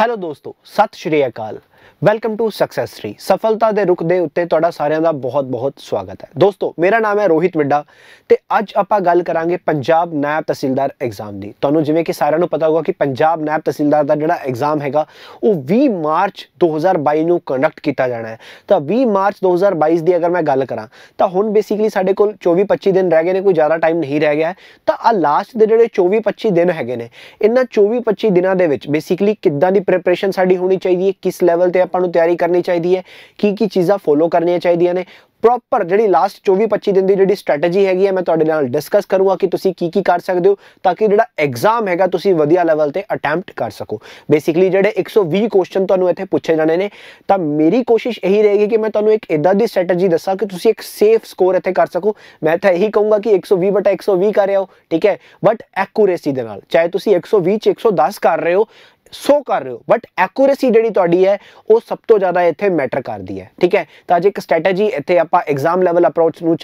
Hello ਦੋਸਤੋ Sat Sri Akal welcome to success tree ਸਫਲਤਾ ਦੇ ਰੁਖ ਦੇ ਉੱਤੇ ਤੁਹਾਡਾ ਸਾਰਿਆਂ ਦਾ ਬਹੁਤ-ਬਹੁਤ ਸਵਾਗਤ ਹੈ ਦੋਸਤੋ ਮੇਰਾ ਨਾਮ ਹੈ ਰੋਹਿਤ ਮਿੱਡਾ ਤੇ ਅੱਜ ਆਪਾਂ ਗੱਲ ਕਰਾਂਗੇ ਪੰਜਾਬ ਨਾਇਬ ਤਹਿਸੀਲਦਾਰ ਐਗਜ਼ਾਮ ਦੀ ਤੁਹਾਨੂੰ ਜਿਵੇਂ ਕਿ ਸਾਰਿਆਂ ਨੂੰ ਪਤਾ ਹੋਊਗਾ ਕਿ ਪੰਜਾਬ ਨਾਇਬ ਤਹਿਸੀਲਦਾਰ ਦਾ ਜਿਹੜਾ ਐਗਜ਼ਾਮ ਹੈਗਾ ਉਹ 20 ਮਾਰਚ 2022 ਨੂੰ ਕੰਡਕਟ ਕੀਤਾ ਜਾਣਾ ਹੈ ਤਾਂ 20 ਮਾਰਚ 2022 ਦੀ ਅਗਰ ਮੈਂ ਗੱਲ ਕਰਾਂ ਤਾਂ ਹੁਣ ਬੇਸਿਕਲੀ ਸਾਡੇ ਕੋਲ 24-25 ਦਿਨ ਰਹਿ ਗਏ ਨੇ ਕੋਈ ਜ਼ਿਆਦਾ ਟਾਈਮ ਨਹੀਂ ਰਹਿ ਗਿਆ ਤਾਂ ਆ ਲਾਸਟ ਦੇ ਜਿਹੜੇ 24-25 ਦਿਨ ਹੈਗੇ ਨੇ ਇਹਨਾਂ 24-25 ਦਿਨਾਂ ਦੇ ਵਿੱਚ ਬੇਸਿਕਲੀ ਕਿੱਦਾਂ ਦੀ ਪ੍ਰੈਪਰੇਸ਼ਨ ਸਾਡੀ ਹੋਣੀ ਚਾਹੀਦੀ ਹੈ ਕਿਸ ਲੈਵਲ ਤੇ ਆਪਾਂ ਨੂੰ ਤਿਆਰੀ ਕਰਨੀ ਚਾਹੀਦੀ ਹੈ ਕੀ ਕੀ ਚੀਜ਼ਾਂ ਫੋਲੋ ਕਰਨੀਆਂ ਚਾਹੀਦੀਆਂ ਨੇ ਪ੍ਰੋਪਰ ਜਿਹੜੀ ਲਾਸਟ 24-25 ਦਿਨ ਦੀ ਜਿਹੜੀ ਸਟ੍ਰੈਟਜੀ ਹੈਗੀ ਹੈ ਮੈਂ ਤੁਹਾਡੇ ਨਾਲ ਡਿਸਕਸ ਕਰੂੰਗਾ ਕਿ ਤੁਸੀਂ ਕੀ ਕੀ ਕਰ ਸਕਦੇ ਹੋ ਤਾਂ ਕਿ ਜਿਹੜਾ ਐਗਜ਼ਾਮ ਹੈਗਾ ਤੁਸੀਂ ਵਧੀਆ ਲੈਵਲ ਤੇ ਅਟੈਂਪਟ ਕਰ ਸਕੋ ਬੇਸਿਕਲੀ ਜਿਹੜੇ 120 ਕੁਐਸਚਨ ਤੁਹਾਨੂੰ ਇੱਥੇ ਪੁੱਛੇ ਜਾਣੇ ਨੇ ਤਾਂ ਮੇਰੀ ਕੋਸ਼ਿਸ਼ ਇਹੀ ਰਹੇਗੀ ਕਿ ਮੈਂ ਤੁਹਾਨੂੰ ਇੱਕ ਇਦਾਂ ਦੀ ਸਟ੍ਰੈਟਜੀ ਦੱਸਾਂ ਕਿ ਤੁਸੀਂ ਇੱਕ ਸੇਫ ਸਕੋਰ ਇੱਥੇ ਕਰ ਸਕੋ ਮੈਂ ਤਾਂ ਇਹੀ ਕਹੂੰਗਾ ਕਿ 120 ਬਟਾ 120 ਕਰ ਰਹੇ ਹੋ ਠੀਕ ਹੈ ਬਟ ਐਕੂਰੇਸੀ ਦੇ ਨਾਲ ਚਾਹੇ ਤੁਸੀਂ 120 ਚ 110 ਕਰ ਰਹੇ ਹੋ ਸੋ ਕਰ ਰਹੇ ਹੋ ਬਟ ਐਕੂਰੇਸੀ ਜਿਹੜੀ ਤੁਹਾਡੀ ਹੈ ਉਹ ਸਭ ਤੋਂ ਜ਼ਿਆਦਾ ਇੱਥੇ ਮੈਟਰ ਕਰਦੀ ਹੈ ਠੀਕ ਹੈ ਤਾਂ ਅੱਜ ਇੱਕ ਸਟ੍ਰੈਟਜੀ ਇੱਥੇ ਆਪਾਂ ਐਗਜ਼ਾਮ ਲੈਵਲ ਅਪਰੋਚ ਨੂੰ